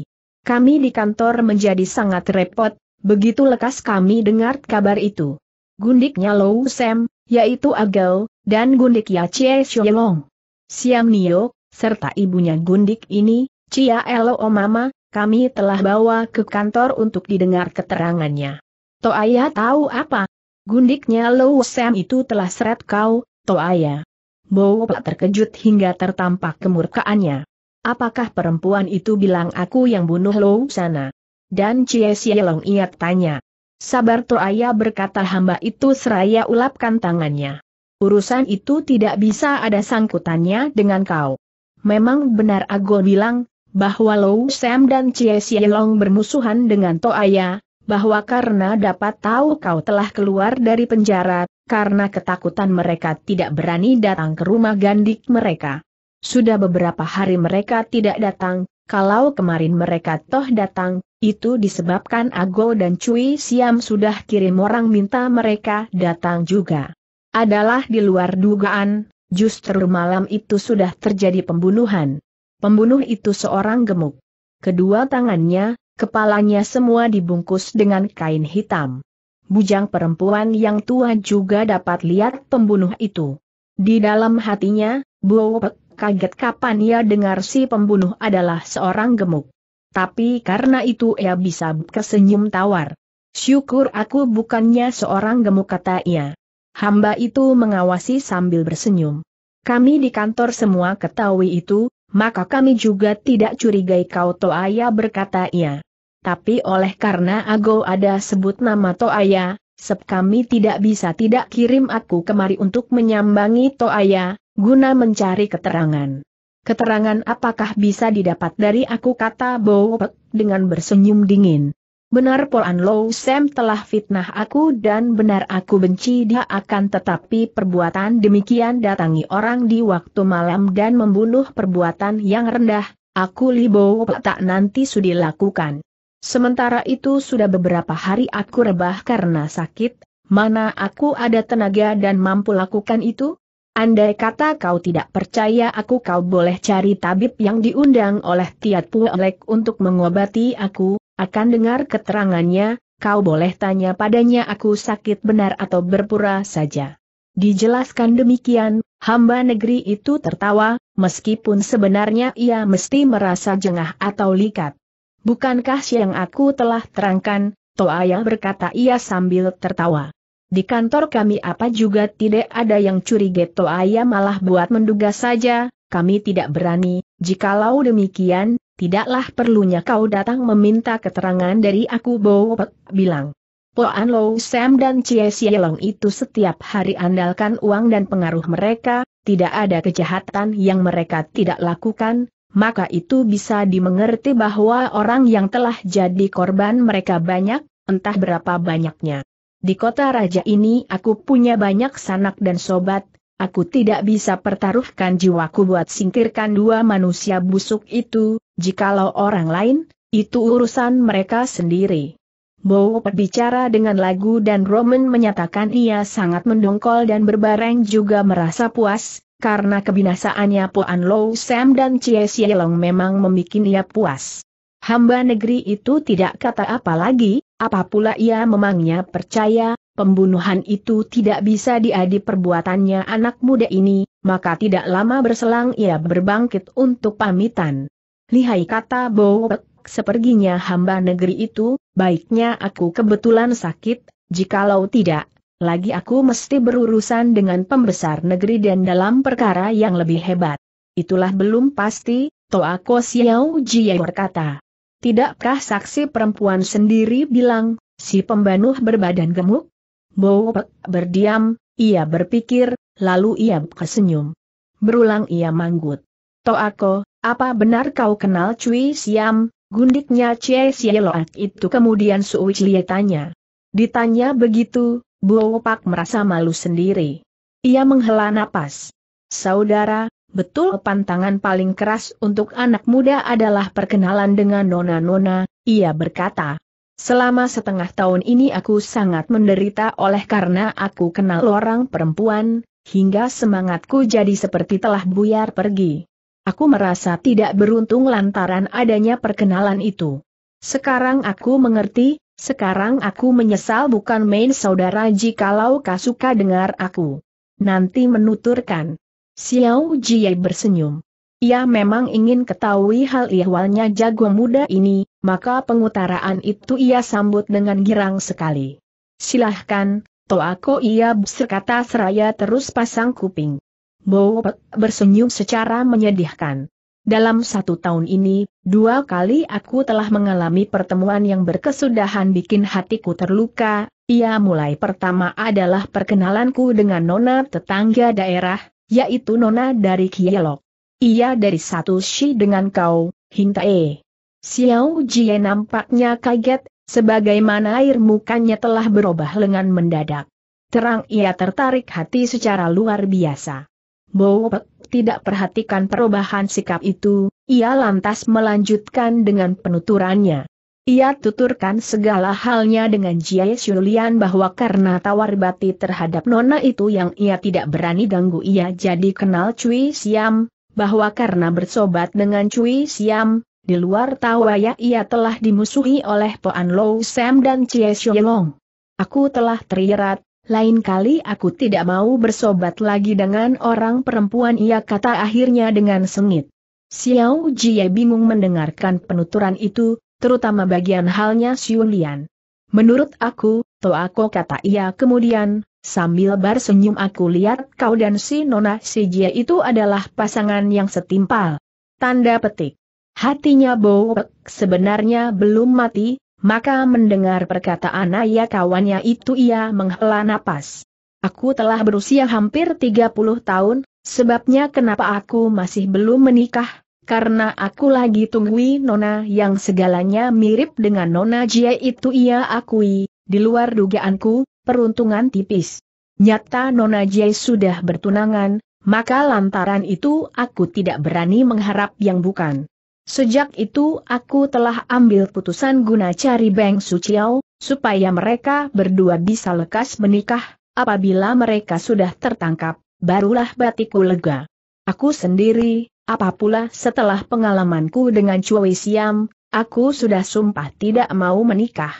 Kami di kantor menjadi sangat repot, begitu lekas kami dengar kabar itu. Gundiknya Lou Sam, yaitu Agel, dan gundik Ya Chie Siam Nio, serta ibunya gundik ini, Cia Elo Omama, kami telah bawa ke kantor untuk didengar keterangannya. Toaya tahu apa? Gundiknya Low Sam itu telah seret kau, Toaya. Bowa terkejut hingga tertampak kemurkaannya. Apakah perempuan itu bilang aku yang bunuh Low sana? Dan Cie Sielong ia tanya. Sabar Toaya berkata hamba itu seraya ulapkan tangannya. Urusan itu tidak bisa ada sangkutannya dengan kau. Memang benar Agon bilang, bahwa Lou Sam dan Chie Long bermusuhan dengan Toaya, bahwa karena dapat tahu kau telah keluar dari penjara, karena ketakutan mereka tidak berani datang ke rumah gandik mereka. Sudah beberapa hari mereka tidak datang, kalau kemarin mereka toh datang, itu disebabkan Ago dan Cui Siam sudah kirim orang minta mereka datang juga. Adalah di luar dugaan, justru malam itu sudah terjadi pembunuhan. Pembunuh itu seorang gemuk. Kedua tangannya, kepalanya semua dibungkus dengan kain hitam. Bujang perempuan yang tua juga dapat lihat pembunuh itu. Di dalam hatinya, Buopek kaget kapan ia dengar si pembunuh adalah seorang gemuk. Tapi karena itu ia bisa kesenyum tawar. Syukur aku bukannya seorang gemuk kata ia. Hamba itu mengawasi sambil bersenyum. Kami di kantor semua ketahui itu, maka kami juga tidak curigai kau Toaya berkata ia. Tapi oleh karena Ago ada sebut nama Toaya, sep kami tidak bisa tidak kirim aku kemari untuk menyambangi Toaya, guna mencari keterangan. Keterangan apakah bisa didapat dari aku kata Bowo dengan bersenyum dingin. Benar Polan Low Sam telah fitnah aku dan benar aku benci dia akan tetapi perbuatan demikian datangi orang di waktu malam dan membunuh perbuatan yang rendah, aku Libo tak nanti sudi lakukan. Sementara itu sudah beberapa hari aku rebah karena sakit, mana aku ada tenaga dan mampu lakukan itu? Andai kata kau tidak percaya aku kau boleh cari tabib yang diundang oleh Tiat Puelek untuk mengobati aku, akan dengar keterangannya, kau boleh tanya padanya aku sakit benar atau berpura saja. Dijelaskan demikian, hamba negeri itu tertawa, meskipun sebenarnya ia mesti merasa jengah atau likat. Bukankah yang aku telah terangkan, Toaya berkata ia sambil tertawa. Di kantor kami apa juga tidak ada yang curiga Toaya malah buat menduga saja, kami tidak berani, jikalau demikian, tidaklah perlunya kau datang meminta keterangan dari aku Bo Pek bilang. Poan Lo Sam dan Chie Sielong itu setiap hari andalkan uang dan pengaruh mereka, tidak ada kejahatan yang mereka tidak lakukan, maka itu bisa dimengerti bahwa orang yang telah jadi korban mereka banyak, entah berapa banyaknya. Di kota raja ini aku punya banyak sanak dan sobat, Aku tidak bisa pertaruhkan jiwaku buat singkirkan dua manusia busuk itu, jikalau orang lain, itu urusan mereka sendiri. Bowo berbicara dengan lagu dan Roman menyatakan ia sangat mendongkol dan berbareng juga merasa puas, karena kebinasaannya Puan Low Sam dan Chie Long memang membuat ia puas. Hamba negeri itu tidak kata apa lagi, Apapula ia memangnya percaya, pembunuhan itu tidak bisa diadi perbuatannya anak muda ini, maka tidak lama berselang ia berbangkit untuk pamitan. Lihai kata Bowek, seperginya hamba negeri itu, baiknya aku kebetulan sakit, jikalau tidak, lagi aku mesti berurusan dengan pembesar negeri dan dalam perkara yang lebih hebat. Itulah belum pasti, Toako Xiao Jie berkata. Tidakkah saksi perempuan sendiri bilang, si pembunuh berbadan gemuk? Bau berdiam, ia berpikir, lalu ia tersenyum. Berulang ia manggut. Toako, apa benar kau kenal Cui Siam, gundiknya Cie Sieloak itu kemudian Sui Cie tanya. Ditanya begitu, Bau Pak merasa malu sendiri. Ia menghela napas. Saudara, betul pantangan paling keras untuk anak muda adalah perkenalan dengan nona-nona, ia berkata. Selama setengah tahun ini aku sangat menderita oleh karena aku kenal orang perempuan, hingga semangatku jadi seperti telah buyar pergi. Aku merasa tidak beruntung lantaran adanya perkenalan itu. Sekarang aku mengerti, sekarang aku menyesal bukan main saudara jikalau kasuka dengar aku. Nanti menuturkan. Xiao Jie bersenyum. Ia memang ingin ketahui hal ihwalnya jago muda ini, maka pengutaraan itu ia sambut dengan girang sekali. Silahkan, Toako ia berkata seraya terus pasang kuping. Bowek bersenyum secara menyedihkan. Dalam satu tahun ini, dua kali aku telah mengalami pertemuan yang berkesudahan bikin hatiku terluka, ia mulai pertama adalah perkenalanku dengan nona tetangga daerah, yaitu nona dari Kielok. Ia dari satu si dengan kau, Hintae. Xiao Jie nampaknya kaget, sebagaimana air mukanya telah berubah lengan mendadak. Terang ia tertarik hati secara luar biasa. Bowek tidak perhatikan perubahan sikap itu, ia lantas melanjutkan dengan penuturannya. Ia tuturkan segala halnya dengan Jie Xulian bahwa karena tawar bati terhadap nona itu yang ia tidak berani ganggu ia jadi kenal Cui Siam, bahwa karena bersobat dengan Cui Siam, di luar Tawaya ia telah dimusuhi oleh Poan Lou Sam dan Chie Long. Aku telah terirat, lain kali aku tidak mau bersobat lagi dengan orang perempuan ia kata akhirnya dengan sengit. Xiao Jie bingung mendengarkan penuturan itu, terutama bagian halnya Xiu Lian. Menurut aku, Toako kata ia kemudian, Sambil bersenyum aku lihat kau dan si Nona si jia itu adalah pasangan yang setimpal. Tanda petik. Hatinya Bowek sebenarnya belum mati, maka mendengar perkataan ayah kawannya itu ia menghela napas. Aku telah berusia hampir 30 tahun, sebabnya kenapa aku masih belum menikah, karena aku lagi tunggui Nona yang segalanya mirip dengan Nona Jia itu ia akui, di luar dugaanku, peruntungan tipis. Nyata Nona Jai sudah bertunangan, maka lantaran itu aku tidak berani mengharap yang bukan. Sejak itu aku telah ambil putusan guna cari Beng Suciao, supaya mereka berdua bisa lekas menikah, apabila mereka sudah tertangkap, barulah batiku lega. Aku sendiri, apapula setelah pengalamanku dengan Cui Siam, aku sudah sumpah tidak mau menikah.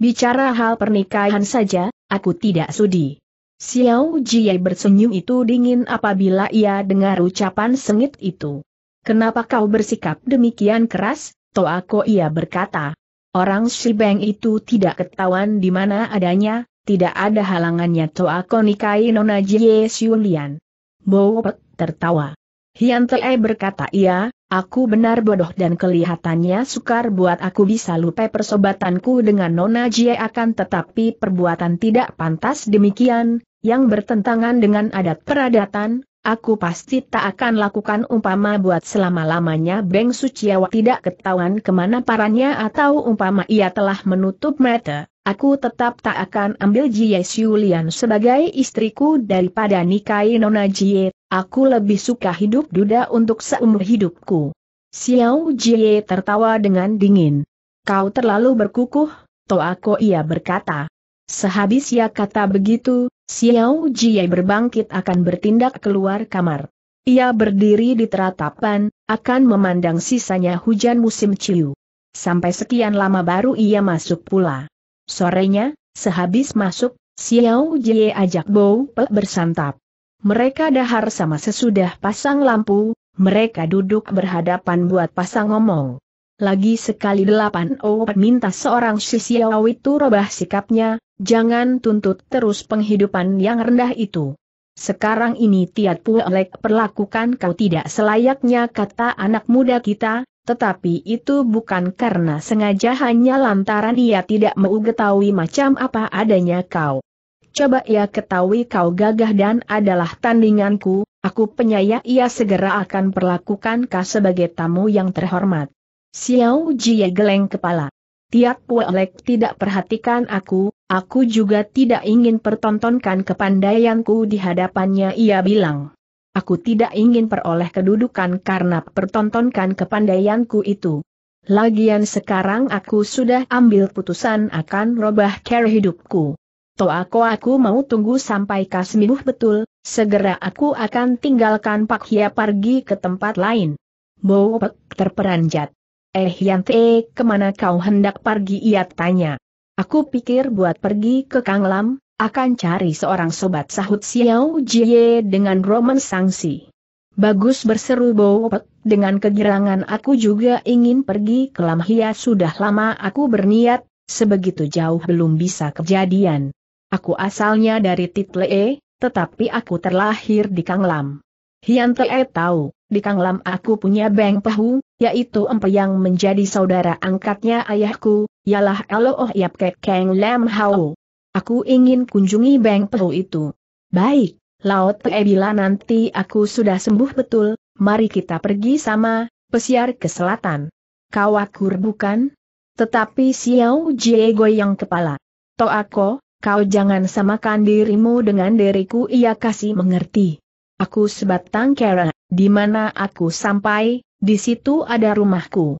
Bicara hal pernikahan saja, Aku tidak sudi. Xiao Jie bersenyum itu dingin apabila ia dengar ucapan sengit itu. Kenapa kau bersikap demikian keras, Toako ia berkata. Orang Shibeng itu tidak ketahuan di mana adanya, tidak ada halangannya Toako nikahi Nona Jie Xiulian. Bowopek tertawa. Hian Te berkata ia, Aku benar bodoh dan kelihatannya sukar buat aku bisa lupa persobatanku dengan Nona Jie akan tetapi perbuatan tidak pantas demikian, yang bertentangan dengan adat peradatan, aku pasti tak akan lakukan umpama buat selama-lamanya Beng Suciawa tidak ketahuan kemana paranya atau umpama ia telah menutup mata. Aku tetap tak akan ambil Jie Xiulian sebagai istriku daripada nikahi Nona Jie, aku lebih suka hidup duda untuk seumur hidupku. Xiao Jie tertawa dengan dingin. Kau terlalu berkukuh, Toako ia berkata. Sehabis ia kata begitu, Xiao Jie berbangkit akan bertindak keluar kamar. Ia berdiri di teratapan, akan memandang sisanya hujan musim ciu. Sampai sekian lama baru ia masuk pula. Sorenya, sehabis masuk, Xiao Jie ajak Bou Pe bersantap. Mereka dahar sama sesudah pasang lampu, mereka duduk berhadapan buat pasang ngomong. Lagi sekali delapan O minta seorang si Xiao itu robah sikapnya, jangan tuntut terus penghidupan yang rendah itu. Sekarang ini Tiat Pulek perlakukan kau tidak selayaknya kata anak muda kita, tetapi itu bukan karena sengaja hanya lantaran ia tidak mau ketahui macam apa adanya kau. Coba ia ketahui kau gagah dan adalah tandinganku, aku penyayang ia segera akan perlakukan kau sebagai tamu yang terhormat. Xiao Jie geleng kepala. Tiap Puelek tidak perhatikan aku, aku juga tidak ingin pertontonkan kepandaianku di hadapannya ia bilang. Aku tidak ingin peroleh kedudukan karena pertontonkan kepandaianku itu. Lagian sekarang aku sudah ambil putusan akan robah cara hidupku. Toako aku mau tunggu sampai kasmibuh sembuh betul, segera aku akan tinggalkan Pak Hia pergi ke tempat lain. Bopek terperanjat. Eh Yante, kemana kau hendak pergi ia tanya. Aku pikir buat pergi ke Kanglam. Akan cari seorang sobat sahut Xiao Jie dengan Roman Sangsi. Bagus berseru Bowet, dengan kegirangan aku juga ingin pergi ke Lam Hia. sudah lama aku berniat, sebegitu jauh belum bisa kejadian. Aku asalnya dari Titlee, tetapi aku terlahir di Kang Lam. Hian E tahu, di Kang Lam aku punya Beng Pehu, yaitu empe yang menjadi saudara angkatnya ayahku, ialah Eloh Yap Kek Kang Lam hau. Aku ingin kunjungi Beng Pehu itu. Baik, Laut Pei bila nanti aku sudah sembuh betul, mari kita pergi sama, pesiar ke selatan. Kau akur bukan? Tetapi Xiao Jie goyang kepala. Toako, kau jangan samakan dirimu dengan diriku ia kasih mengerti. Aku sebatang kera, di mana aku sampai, di situ ada rumahku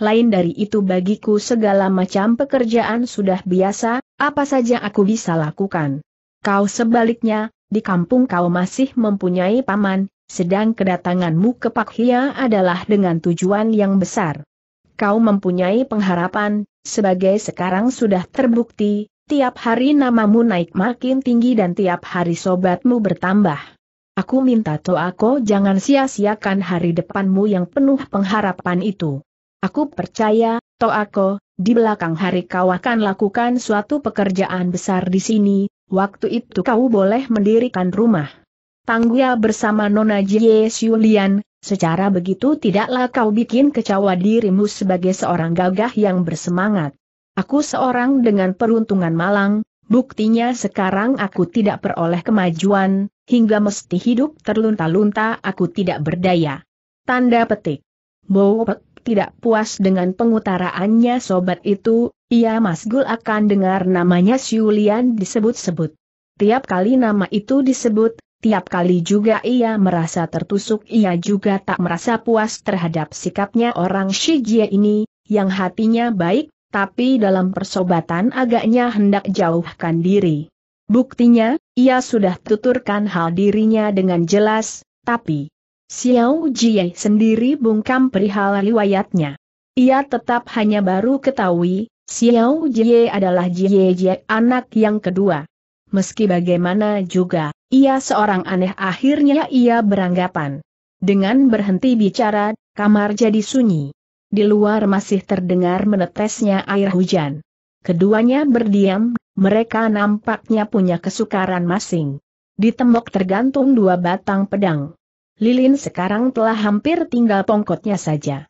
lain dari itu bagiku segala macam pekerjaan sudah biasa, apa saja aku bisa lakukan. Kau sebaliknya, di kampung kau masih mempunyai paman, sedang kedatanganmu ke Pak Hia adalah dengan tujuan yang besar. Kau mempunyai pengharapan, sebagai sekarang sudah terbukti, tiap hari namamu naik makin tinggi dan tiap hari sobatmu bertambah. Aku minta Toako jangan sia-siakan hari depanmu yang penuh pengharapan itu. Aku percaya, Toako, di belakang hari kau akan lakukan suatu pekerjaan besar di sini, waktu itu kau boleh mendirikan rumah. Tangguya bersama Nona Jie Siulian, secara begitu tidaklah kau bikin kecawa dirimu sebagai seorang gagah yang bersemangat. Aku seorang dengan peruntungan malang, buktinya sekarang aku tidak peroleh kemajuan, hingga mesti hidup terlunta-lunta aku tidak berdaya. Tanda petik. Bowpek tidak puas dengan pengutaraannya sobat itu, ia masgul akan dengar namanya Siulian disebut-sebut. Tiap kali nama itu disebut, tiap kali juga ia merasa tertusuk ia juga tak merasa puas terhadap sikapnya orang Shijie ini, yang hatinya baik, tapi dalam persobatan agaknya hendak jauhkan diri. Buktinya, ia sudah tuturkan hal dirinya dengan jelas, tapi Xiao Jie sendiri bungkam perihal riwayatnya. Ia tetap hanya baru ketahui, Xiao Jie adalah Jie Jie anak yang kedua. Meski bagaimana juga, ia seorang aneh akhirnya ia beranggapan. Dengan berhenti bicara, kamar jadi sunyi. Di luar masih terdengar menetesnya air hujan. Keduanya berdiam, mereka nampaknya punya kesukaran masing. Di tembok tergantung dua batang pedang. Lilin sekarang telah hampir tinggal pongkotnya saja.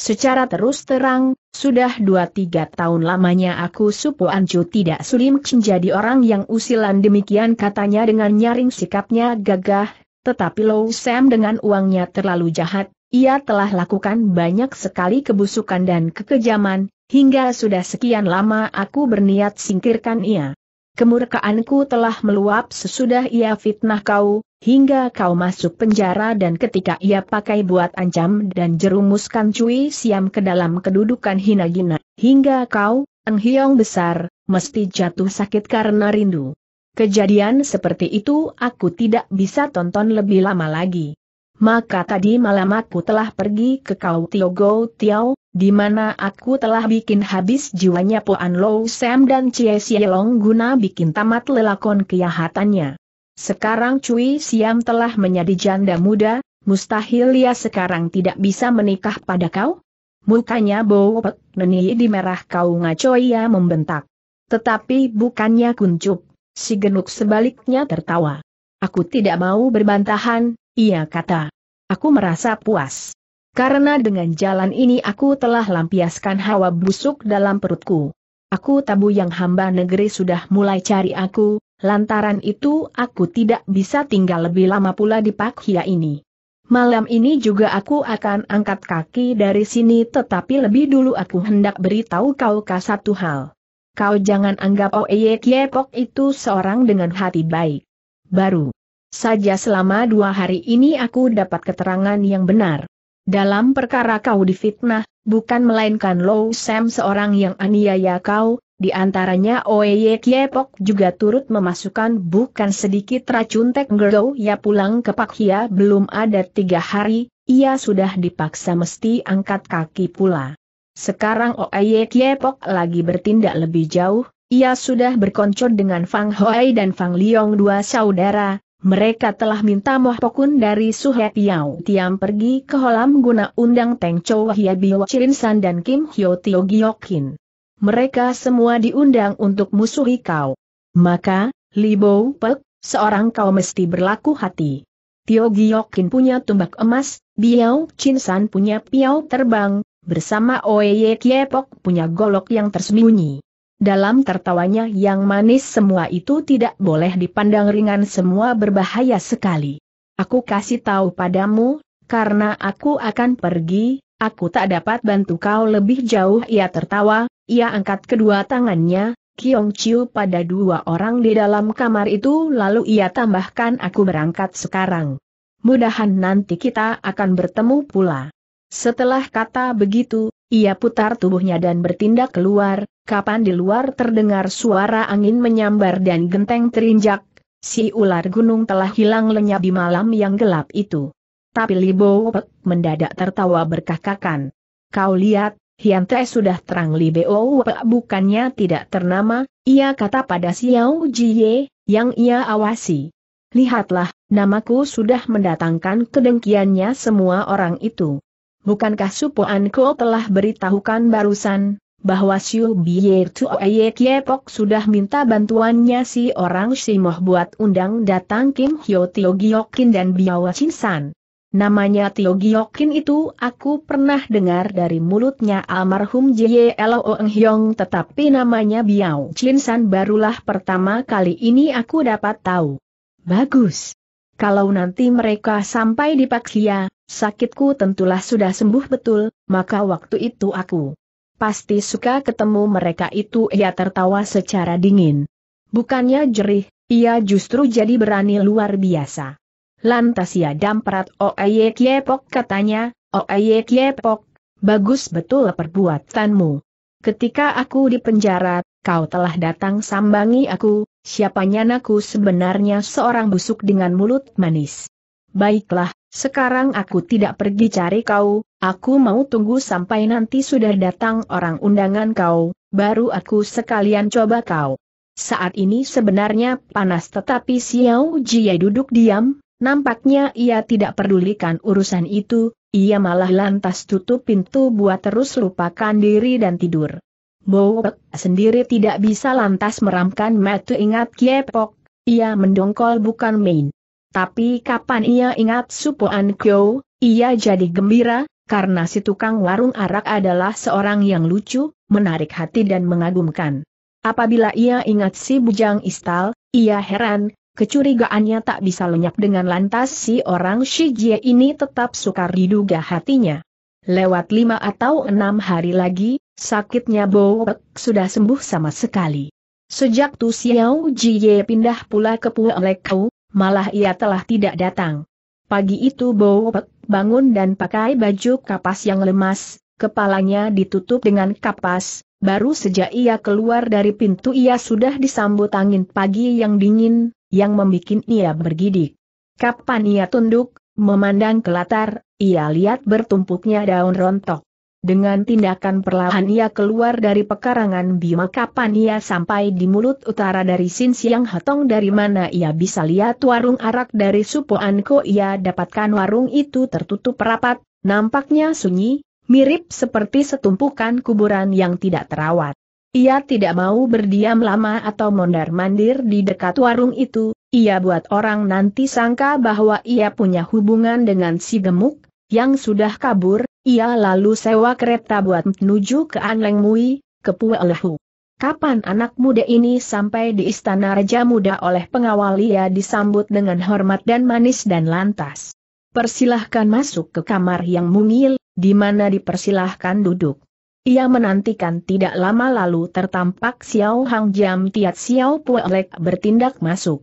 Secara terus terang, sudah dua-tiga tahun lamanya aku Supo Ancu tidak sulim menjadi orang yang usilan demikian katanya dengan nyaring sikapnya gagah, tetapi Low Sam dengan uangnya terlalu jahat, ia telah lakukan banyak sekali kebusukan dan kekejaman, hingga sudah sekian lama aku berniat singkirkan ia. Kemurkaanku telah meluap sesudah ia fitnah kau, hingga kau masuk penjara dan ketika ia pakai buat ancam dan jerumuskan cuy Siam ke dalam kedudukan hina-gina, hingga kau, Eng besar, mesti jatuh sakit karena rindu. Kejadian seperti itu aku tidak bisa tonton lebih lama lagi maka tadi malam aku telah pergi ke Kau Tiogo Tiao, di mana aku telah bikin habis jiwanya Poan Low Sam dan Chie Long guna bikin tamat lelakon kejahatannya. Sekarang Cui Siam telah menjadi janda muda, mustahil ia sekarang tidak bisa menikah pada kau? Mukanya Pek neni di merah kau ngaco ia membentak. Tetapi bukannya kuncup, si genuk sebaliknya tertawa. Aku tidak mau berbantahan, ia kata. Aku merasa puas. Karena dengan jalan ini aku telah lampiaskan hawa busuk dalam perutku. Aku tabu yang hamba negeri sudah mulai cari aku, lantaran itu aku tidak bisa tinggal lebih lama pula di Pak Pakhia ini. Malam ini juga aku akan angkat kaki dari sini tetapi lebih dulu aku hendak beritahu kau ka satu hal. Kau jangan anggap Oeye Kiepok itu seorang dengan hati baik. Baru. Saja selama dua hari ini aku dapat keterangan yang benar. Dalam perkara kau difitnah, bukan melainkan Low Sam seorang yang aniaya kau, di antaranya Oeye Kiepok juga turut memasukkan bukan sedikit racun Tek Ngero ya pulang ke Pak Hia belum ada tiga hari, ia sudah dipaksa mesti angkat kaki pula. Sekarang Oeye Kiepok lagi bertindak lebih jauh, ia sudah berkoncor dengan Fang Hoai dan Fang Liong dua saudara, mereka telah minta Moh Pokun dari Suhe Piao Tiam pergi ke Holam guna undang Teng Chou Hia Biwa San dan Kim Hyo Tio Giokin. Mereka semua diundang untuk musuhi kau. Maka, Li Pek, seorang kau mesti berlaku hati. Tio Giokin punya tumbak emas, Biao Chinsan punya piau terbang, bersama Oye Kiepok punya golok yang tersembunyi. Dalam tertawanya yang manis semua itu tidak boleh dipandang ringan semua berbahaya sekali. Aku kasih tahu padamu, karena aku akan pergi, aku tak dapat bantu kau lebih jauh. Ia tertawa, ia angkat kedua tangannya, Kiong Chiu pada dua orang di dalam kamar itu lalu ia tambahkan aku berangkat sekarang. Mudahan nanti kita akan bertemu pula. Setelah kata begitu, ia putar tubuhnya dan bertindak keluar, kapan di luar terdengar suara angin menyambar dan genteng terinjak, si ular gunung telah hilang lenyap di malam yang gelap itu. Tapi Libo Pek mendadak tertawa berkakakan. Kau lihat, Hian Te sudah terang Libo Pek bukannya tidak ternama, ia kata pada Xiao Jie, yang ia awasi. Lihatlah, namaku sudah mendatangkan kedengkiannya semua orang itu bukankah supuan Ko telah beritahukan barusan, bahwa Siu Bier Tuoye Kiepok sudah minta bantuannya si orang Simoh buat undang datang Kim Hyo Tio Gyokin dan Biawa San. Namanya Tio Gyokin itu aku pernah dengar dari mulutnya almarhum Jie Lo Eng Hyong tetapi namanya Biao San barulah pertama kali ini aku dapat tahu. Bagus. Kalau nanti mereka sampai di Paksia, sakitku tentulah sudah sembuh betul, maka waktu itu aku pasti suka ketemu mereka itu ia tertawa secara dingin. Bukannya jerih, ia justru jadi berani luar biasa. Lantas ia damprat Oeye Yepok katanya, Oeye Yepok, bagus betul perbuatanmu. Ketika aku di penjara, kau telah datang sambangi aku, siapanya naku sebenarnya seorang busuk dengan mulut manis. Baiklah, sekarang aku tidak pergi cari kau, aku mau tunggu sampai nanti sudah datang orang undangan kau, baru aku sekalian coba kau. Saat ini sebenarnya panas tetapi Xiao Jie duduk diam, nampaknya ia tidak pedulikan urusan itu, ia malah lantas tutup pintu buat terus lupakan diri dan tidur. Bowek sendiri tidak bisa lantas meramkan mata ingat Kiepok, ia mendongkol bukan main. Tapi kapan ia ingat An Kyo, ia jadi gembira, karena si tukang warung arak adalah seorang yang lucu, menarik hati dan mengagumkan. Apabila ia ingat si bujang istal, ia heran, kecurigaannya tak bisa lenyap dengan lantas si orang Shijie ini tetap sukar diduga hatinya. Lewat lima atau enam hari lagi, sakitnya Bowek sudah sembuh sama sekali. Sejak Tu Xiao Jie pindah pula ke Pulau Lekau, malah ia telah tidak datang. Pagi itu Bowek bangun dan pakai baju kapas yang lemas, kepalanya ditutup dengan kapas, baru sejak ia keluar dari pintu ia sudah disambut angin pagi yang dingin, yang membuat ia bergidik. Kapan ia tunduk, memandang ke latar, ia lihat bertumpuknya daun rontok. Dengan tindakan perlahan ia keluar dari pekarangan Bima kapan ia sampai di mulut utara dari Sin Siang Hatong dari mana ia bisa lihat warung arak dari Anko? ia dapatkan warung itu tertutup rapat, nampaknya sunyi, mirip seperti setumpukan kuburan yang tidak terawat. Ia tidak mau berdiam lama atau mondar-mandir di dekat warung itu, ia buat orang nanti sangka bahwa ia punya hubungan dengan si gemuk, yang sudah kabur, ia lalu sewa kereta buat menuju ke Anleng Mui, ke Puelehu. Kapan anak muda ini sampai di istana Raja Muda oleh pengawal ia disambut dengan hormat dan manis dan lantas. Persilahkan masuk ke kamar yang mungil, di mana dipersilahkan duduk. Ia menantikan tidak lama lalu tertampak Xiao Hang Jam Tiat Xiao Puelek bertindak masuk.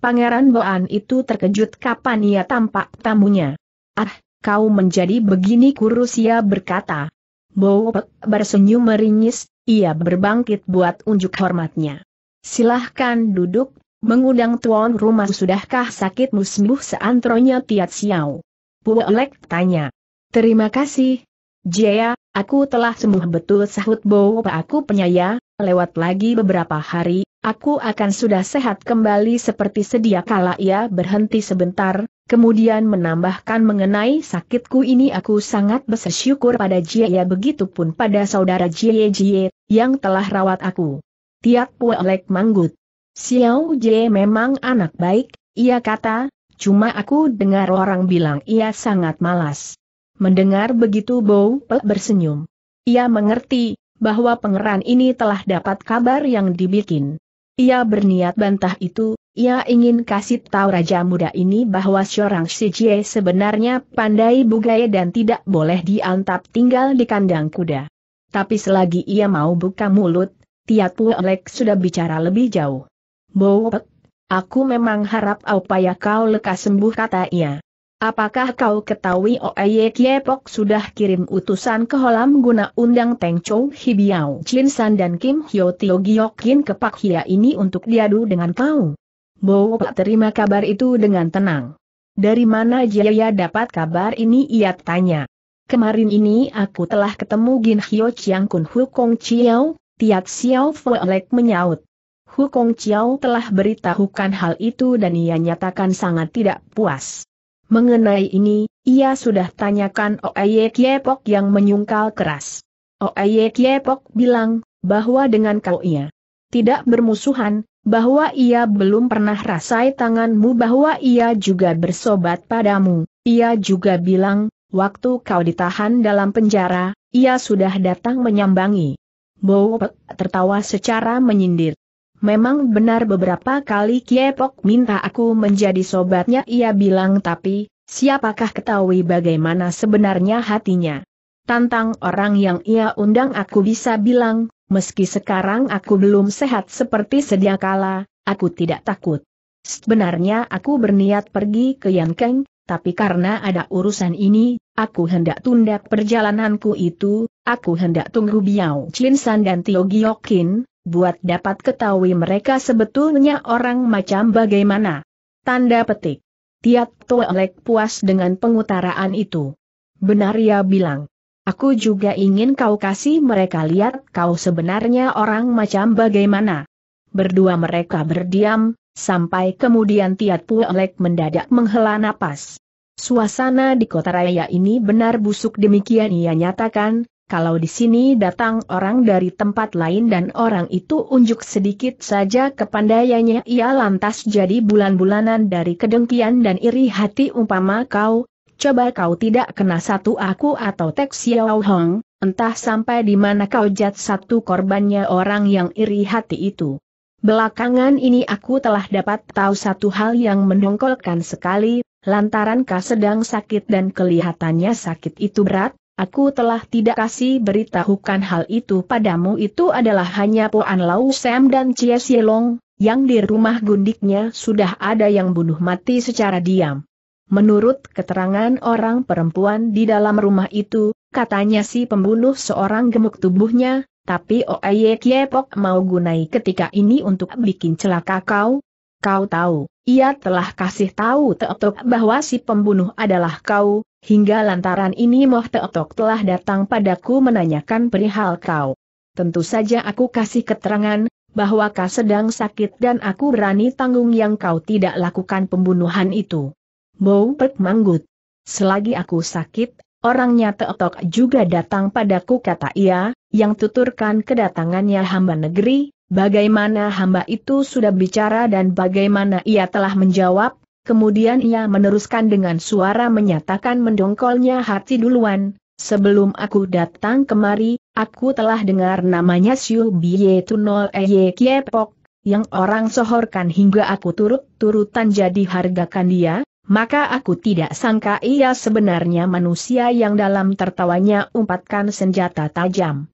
Pangeran Boan itu terkejut kapan ia tampak tamunya. Ah, kau menjadi begini kurus, ia berkata. Bowo bersenyum meringis, ia berbangkit buat unjuk hormatnya. Silahkan duduk, mengundang tuan rumah sudahkah sakitmu sembuh seantronya Tiat Xiao. Puolek tanya. Terima kasih. Jaya, aku telah sembuh betul sahut bowo aku penyaya, lewat lagi beberapa hari, aku akan sudah sehat kembali seperti sedia kala ia berhenti sebentar, Kemudian menambahkan mengenai sakitku ini aku sangat bersyukur pada Jie begitupun pada saudara Jie Jie, yang telah rawat aku. Tiap Puelek Manggut. Xiao Jie memang anak baik, ia kata, cuma aku dengar orang bilang ia sangat malas. Mendengar begitu Bou Pe bersenyum. Ia mengerti, bahwa pangeran ini telah dapat kabar yang dibikin. Ia berniat bantah itu, ia ingin kasih tahu raja muda ini bahwa seorang Shijie sebenarnya pandai bugaya dan tidak boleh diantap tinggal di kandang kuda. Tapi selagi ia mau buka mulut, Tiapu Elek sudah bicara lebih jauh. Bowek, aku memang harap upaya kau lekas sembuh kata ia. Apakah kau ketahui Oeye Kiepok sudah kirim utusan ke Holam guna undang Teng Chou Hibiao Chin San dan Kim Hyo Tio Giokin ke Pak Hia ini untuk diadu dengan kau? Bo Pak terima kabar itu dengan tenang. Dari mana Jaya dapat kabar ini ia tanya. Kemarin ini aku telah ketemu Gin Hyo Chiang Kun Hukong Chiao, Tiat Xiao Lek menyaut. Hukong Chiao telah beritahukan hal itu dan ia nyatakan sangat tidak puas. Mengenai ini, ia sudah tanyakan Oeye Kiepok yang menyungkal keras. Oeye Kiepok bilang, bahwa dengan kau ia tidak bermusuhan, bahwa ia belum pernah rasai tanganmu bahwa ia juga bersobat padamu. Ia juga bilang, waktu kau ditahan dalam penjara, ia sudah datang menyambangi. Bowo tertawa secara menyindir. Memang benar beberapa kali Kiepok minta aku menjadi sobatnya ia bilang tapi, siapakah ketahui bagaimana sebenarnya hatinya. Tantang orang yang ia undang aku bisa bilang, meski sekarang aku belum sehat seperti sedia kala, aku tidak takut. Sebenarnya aku berniat pergi ke Yankeng, tapi karena ada urusan ini, aku hendak tunda perjalananku itu, aku hendak tunggu Biao Chinsan dan Tio Giokin, buat dapat ketahui mereka sebetulnya orang macam bagaimana. Tanda petik. Tiat Toelek puas dengan pengutaraan itu. Benar ya bilang. Aku juga ingin kau kasih mereka lihat kau sebenarnya orang macam bagaimana. Berdua mereka berdiam, sampai kemudian Tiat Puelek mendadak menghela napas. Suasana di kota raya ini benar busuk demikian ia nyatakan, kalau di sini datang orang dari tempat lain dan orang itu unjuk sedikit saja kepandaiannya ia lantas jadi bulan-bulanan dari kedengkian dan iri hati umpama kau, coba kau tidak kena satu aku atau Tek Xiao Hong, entah sampai di mana kau jat satu korbannya orang yang iri hati itu. Belakangan ini aku telah dapat tahu satu hal yang mendongkolkan sekali, lantaran kau sedang sakit dan kelihatannya sakit itu berat, Aku telah tidak kasih beritahukan hal itu padamu itu adalah hanya Puan Lau Sam dan Chia Sielong, yang di rumah gundiknya sudah ada yang bunuh mati secara diam. Menurut keterangan orang perempuan di dalam rumah itu, katanya si pembunuh seorang gemuk tubuhnya, tapi Oeye Kiepok mau gunai ketika ini untuk bikin celaka kau. Kau tahu, ia telah kasih tahu Teotok bahwa si pembunuh adalah kau, hingga lantaran ini Moh Teotok telah datang padaku menanyakan perihal kau. Tentu saja aku kasih keterangan, bahwa kau sedang sakit dan aku berani tanggung yang kau tidak lakukan pembunuhan itu. Bau Pek Manggut. Selagi aku sakit, Orangnya Teotok juga datang padaku kata ia, yang tuturkan kedatangannya hamba negeri, bagaimana hamba itu sudah bicara dan bagaimana ia telah menjawab, kemudian ia meneruskan dengan suara menyatakan mendongkolnya hati duluan, sebelum aku datang kemari, aku telah dengar namanya Siu Biye Tunol Eye Kiepok, yang orang sohorkan hingga aku turut-turutan jadi hargakan dia, maka aku tidak sangka ia sebenarnya manusia yang dalam tertawanya umpatkan senjata tajam.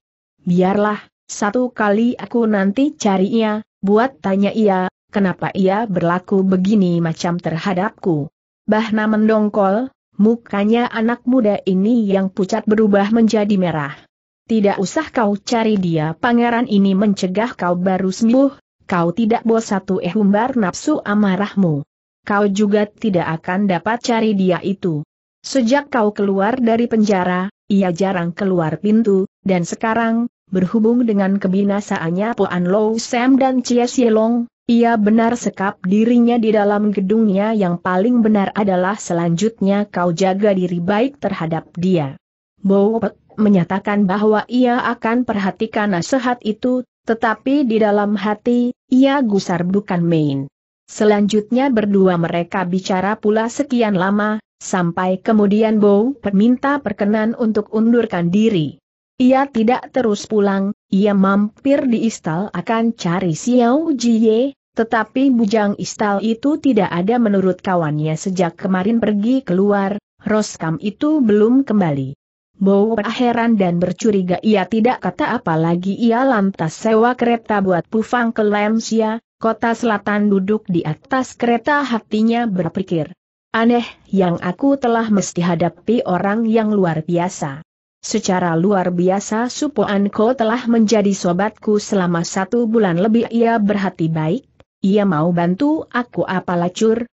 Biarlah, satu kali aku nanti cari ia, buat tanya ia, kenapa ia berlaku begini macam terhadapku. Bahna mendongkol, mukanya anak muda ini yang pucat berubah menjadi merah. Tidak usah kau cari dia pangeran ini mencegah kau baru sembuh, kau tidak bos satu ehumbar nafsu amarahmu. Kau juga tidak akan dapat cari dia itu. Sejak kau keluar dari penjara, ia jarang keluar pintu, dan sekarang, Berhubung dengan kebinasaannya Puan Lou Sam dan Chia Sielong, ia benar sekap dirinya di dalam gedungnya yang paling benar adalah selanjutnya kau jaga diri baik terhadap dia. Bow menyatakan bahwa ia akan perhatikan nasihat itu, tetapi di dalam hati, ia gusar bukan main. Selanjutnya berdua mereka bicara pula sekian lama, sampai kemudian Bow minta perkenan untuk undurkan diri. Ia tidak terus pulang, ia mampir di istal akan cari Xiao Jie, tetapi bujang istal itu tidak ada menurut kawannya sejak kemarin pergi keluar, Roskam itu belum kembali. Bau heran dan bercuriga ia tidak kata apa lagi ia lantas sewa kereta buat Pufang ke Lemsia, kota selatan duduk di atas kereta hatinya berpikir. Aneh, yang aku telah mesti hadapi orang yang luar biasa. Secara luar biasa Supo Anko telah menjadi sobatku selama satu bulan lebih ia berhati baik, ia mau bantu aku apa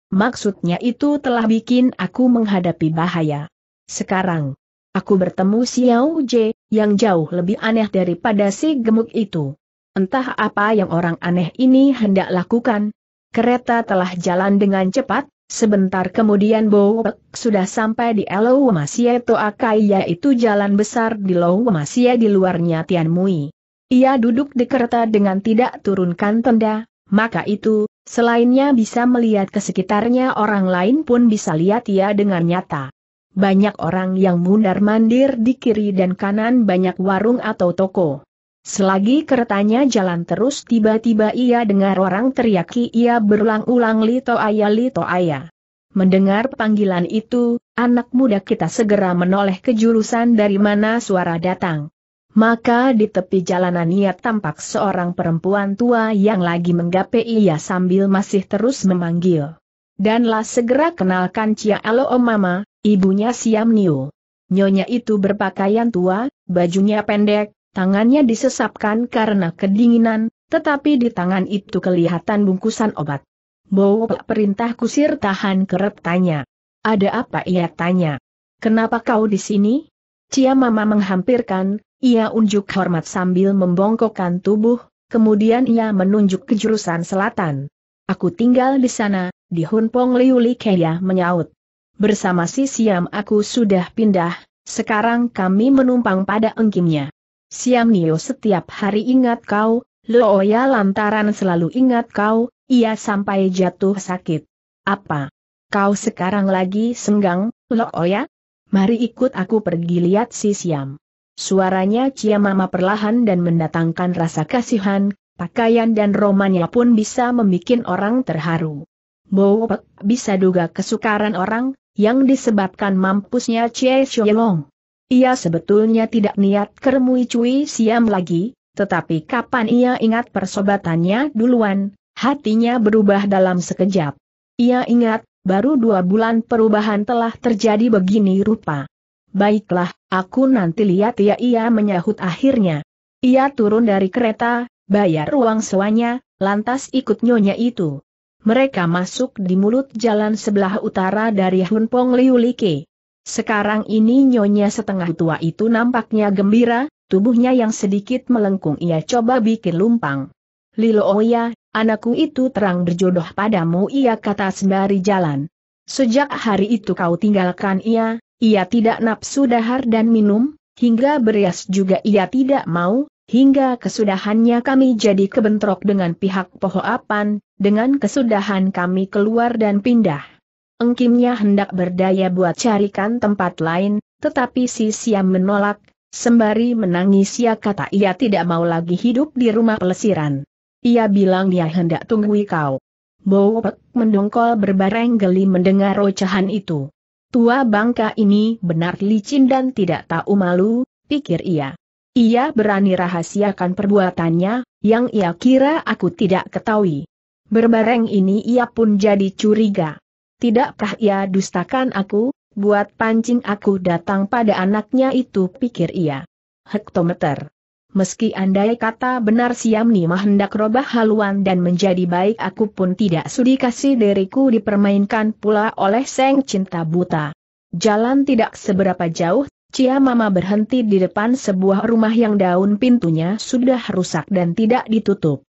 maksudnya itu telah bikin aku menghadapi bahaya. Sekarang, aku bertemu Xiao J, yang jauh lebih aneh daripada si gemuk itu. Entah apa yang orang aneh ini hendak lakukan. Kereta telah jalan dengan cepat, Sebentar kemudian Bowek sudah sampai di Elowamasia Toakai yaitu jalan besar di Lowamasia di luarnya Tianmui. Ia duduk di kereta dengan tidak turunkan tenda, maka itu, selainnya bisa melihat ke sekitarnya orang lain pun bisa lihat ia dengan nyata. Banyak orang yang mundar-mandir di kiri dan kanan banyak warung atau toko. Selagi keretanya jalan terus tiba-tiba ia dengar orang teriaki ia berulang-ulang Lito Aya Lito Aya. Mendengar panggilan itu, anak muda kita segera menoleh ke jurusan dari mana suara datang. Maka di tepi jalanan ia tampak seorang perempuan tua yang lagi menggapai ia sambil masih terus memanggil. Danlah segera kenalkan Cia Alo Om Mama, ibunya Siam Niu. Nyonya itu berpakaian tua, bajunya pendek, tangannya disesapkan karena kedinginan, tetapi di tangan itu kelihatan bungkusan obat. Bawa perintah kusir tahan keretanya. tanya. Ada apa ia tanya? Kenapa kau di sini? Cia Mama menghampirkan, ia unjuk hormat sambil membongkokkan tubuh, kemudian ia menunjuk ke jurusan selatan. Aku tinggal di sana, di Hunpong Liuli Kaya menyaut. Bersama si Siam aku sudah pindah, sekarang kami menumpang pada engkimnya. Siang Nio setiap hari ingat kau, Looya lantaran selalu ingat kau, ia sampai jatuh sakit. Apa? Kau sekarang lagi senggang, Looya? Mari ikut aku pergi lihat si Siam. Suaranya Cia Mama perlahan dan mendatangkan rasa kasihan, pakaian dan romannya pun bisa membuat orang terharu. Bowok bisa duga kesukaran orang, yang disebabkan mampusnya Cie Shoyong. Ia sebetulnya tidak niat keremui Cui Siam lagi, tetapi kapan ia ingat persobatannya duluan, hatinya berubah dalam sekejap. Ia ingat, baru dua bulan perubahan telah terjadi begini rupa. Baiklah, aku nanti lihat ya ia menyahut akhirnya. Ia turun dari kereta, bayar uang sewanya, lantas ikut nyonya itu. Mereka masuk di mulut jalan sebelah utara dari Hunpong Liulike. Sekarang ini nyonya setengah tua itu nampaknya gembira, tubuhnya yang sedikit melengkung ia coba bikin lumpang. Lilo Oya, oh anakku itu terang berjodoh padamu ia kata sembari jalan. Sejak hari itu kau tinggalkan ia, ia tidak nafsu dahar dan minum, hingga berias juga ia tidak mau, hingga kesudahannya kami jadi kebentrok dengan pihak pohoapan, dengan kesudahan kami keluar dan pindah. Engkimnya hendak berdaya buat carikan tempat lain, tetapi si Siam menolak, sembari menangis ia kata ia tidak mau lagi hidup di rumah pelesiran. Ia bilang dia hendak tunggui kau. Bowek mendongkol berbareng geli mendengar ocehan itu. Tua bangka ini benar licin dan tidak tahu malu, pikir ia. Ia berani rahasiakan perbuatannya, yang ia kira aku tidak ketahui. Berbareng ini ia pun jadi curiga. Tidak pernah ia dustakan aku, buat pancing aku datang pada anaknya itu pikir ia. Hektometer. Meski andai kata benar Siamni hendak robah haluan dan menjadi baik aku pun tidak sudi kasih diriku dipermainkan pula oleh seng cinta buta. Jalan tidak seberapa jauh, Cia Mama berhenti di depan sebuah rumah yang daun pintunya sudah rusak dan tidak ditutup.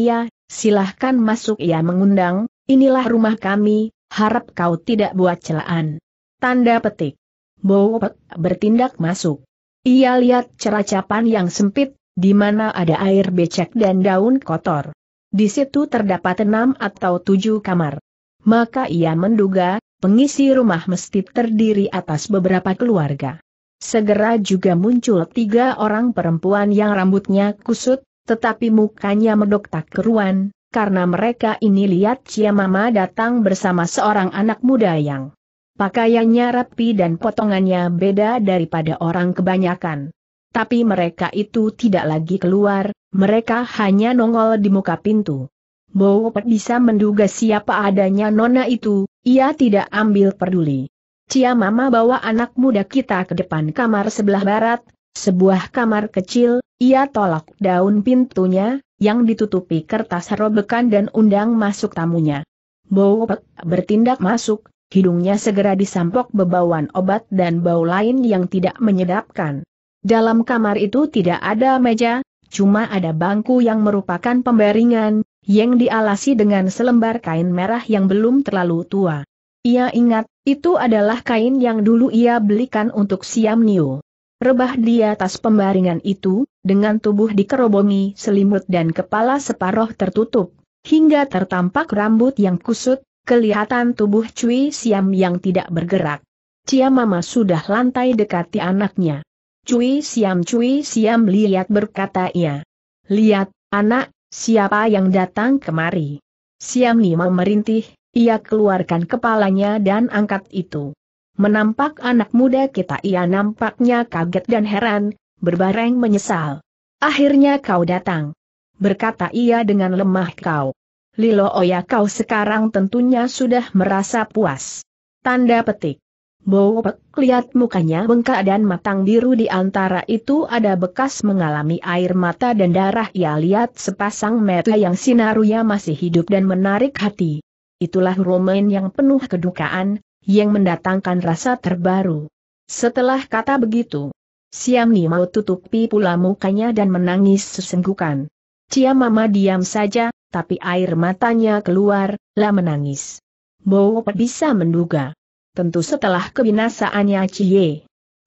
ya, silahkan masuk ya mengundang, inilah rumah kami, harap kau tidak buat celaan. Tanda petik. Bowpek bertindak masuk. Ia lihat ceracapan yang sempit, di mana ada air becek dan daun kotor. Di situ terdapat enam atau tujuh kamar. Maka ia menduga, pengisi rumah mesti terdiri atas beberapa keluarga. Segera juga muncul tiga orang perempuan yang rambutnya kusut, tetapi mukanya medok tak keruan, karena mereka ini lihat Cia Mama datang bersama seorang anak muda yang pakaiannya rapi dan potongannya beda daripada orang kebanyakan. Tapi mereka itu tidak lagi keluar, mereka hanya nongol di muka pintu. Bowo bisa menduga siapa adanya nona itu, ia tidak ambil peduli. Cia Mama bawa anak muda kita ke depan kamar sebelah barat, sebuah kamar kecil, ia tolak daun pintunya, yang ditutupi kertas robekan dan undang masuk tamunya. Bowopek bertindak masuk, hidungnya segera disampok bebauan obat dan bau lain yang tidak menyedapkan. Dalam kamar itu tidak ada meja, cuma ada bangku yang merupakan pembaringan, yang dialasi dengan selembar kain merah yang belum terlalu tua. Ia ingat, itu adalah kain yang dulu ia belikan untuk Siam Niu. Rebah di atas pembaringan itu, dengan tubuh dikerobongi selimut dan kepala separoh tertutup, hingga tertampak rambut yang kusut, kelihatan tubuh Cui Siam yang tidak bergerak. Cia Mama sudah lantai dekati anaknya. Cui Siam Cui Siam lihat berkata ia. Lihat, anak, siapa yang datang kemari? Siam Nima merintih, ia keluarkan kepalanya dan angkat itu. Menampak anak muda kita ia nampaknya kaget dan heran, berbareng menyesal. Akhirnya kau datang. Berkata ia dengan lemah kau. Lilo Oya oh kau sekarang tentunya sudah merasa puas. Tanda petik. Bowpek lihat mukanya bengkak dan matang biru di antara itu ada bekas mengalami air mata dan darah ia lihat sepasang mata yang sinarunya masih hidup dan menarik hati. Itulah Romain yang penuh kedukaan, yang mendatangkan rasa terbaru. Setelah kata begitu, Siamni mau tutupi pula mukanya dan menangis sesenggukan. Cia Mama diam saja, tapi air matanya keluar, lah menangis. Bowo bisa menduga. Tentu setelah kebinasaannya Cie,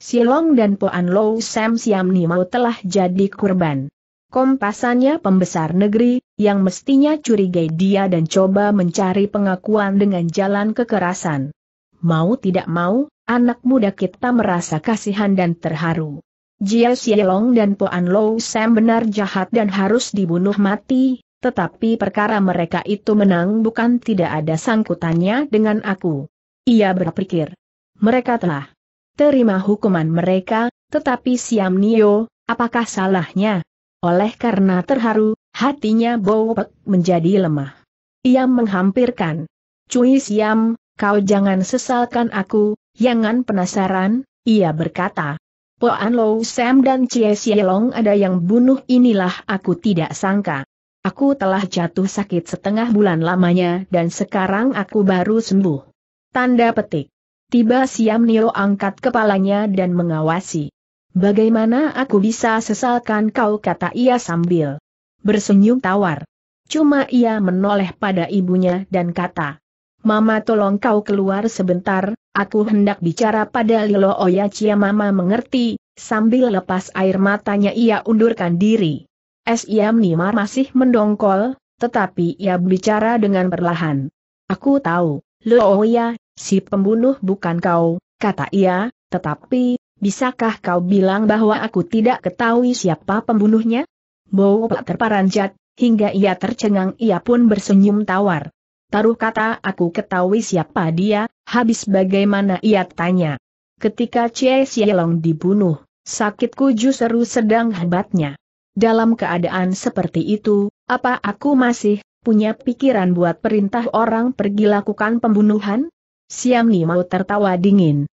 Silong dan Poan Low Sam Siam mau telah jadi kurban. Kompasannya pembesar negeri, yang mestinya curigai dia dan coba mencari pengakuan dengan jalan kekerasan mau tidak mau, anak muda kita merasa kasihan dan terharu. Jia Xielong dan Puan Lou Sam benar jahat dan harus dibunuh mati, tetapi perkara mereka itu menang bukan tidak ada sangkutannya dengan aku. Ia berpikir, mereka telah terima hukuman mereka, tetapi Siam Nio, apakah salahnya? Oleh karena terharu, hatinya Pek menjadi lemah. Ia menghampirkan Cui Siam, kau jangan sesalkan aku, jangan penasaran, ia berkata. Poan Lo Sam dan Chie Long ada yang bunuh inilah aku tidak sangka. Aku telah jatuh sakit setengah bulan lamanya dan sekarang aku baru sembuh. Tanda petik. Tiba Siam Nio angkat kepalanya dan mengawasi. Bagaimana aku bisa sesalkan kau kata ia sambil bersenyum tawar. Cuma ia menoleh pada ibunya dan kata, Mama tolong kau keluar sebentar, aku hendak bicara pada Lilo oh ya, Cia Mama mengerti, sambil lepas air matanya ia undurkan diri. Es Nima iya, masih mendongkol, tetapi ia bicara dengan perlahan. Aku tahu, Lilo Oya, oh si pembunuh bukan kau, kata ia, tetapi, bisakah kau bilang bahwa aku tidak ketahui siapa pembunuhnya? Bowo terparanjat, hingga ia tercengang ia pun bersenyum tawar. Taruh kata aku ketahui siapa dia, habis bagaimana ia tanya. Ketika Cie Sielong dibunuh, sakitku justru sedang hebatnya. Dalam keadaan seperti itu, apa aku masih punya pikiran buat perintah orang pergi lakukan pembunuhan? Siam Ni mau tertawa dingin,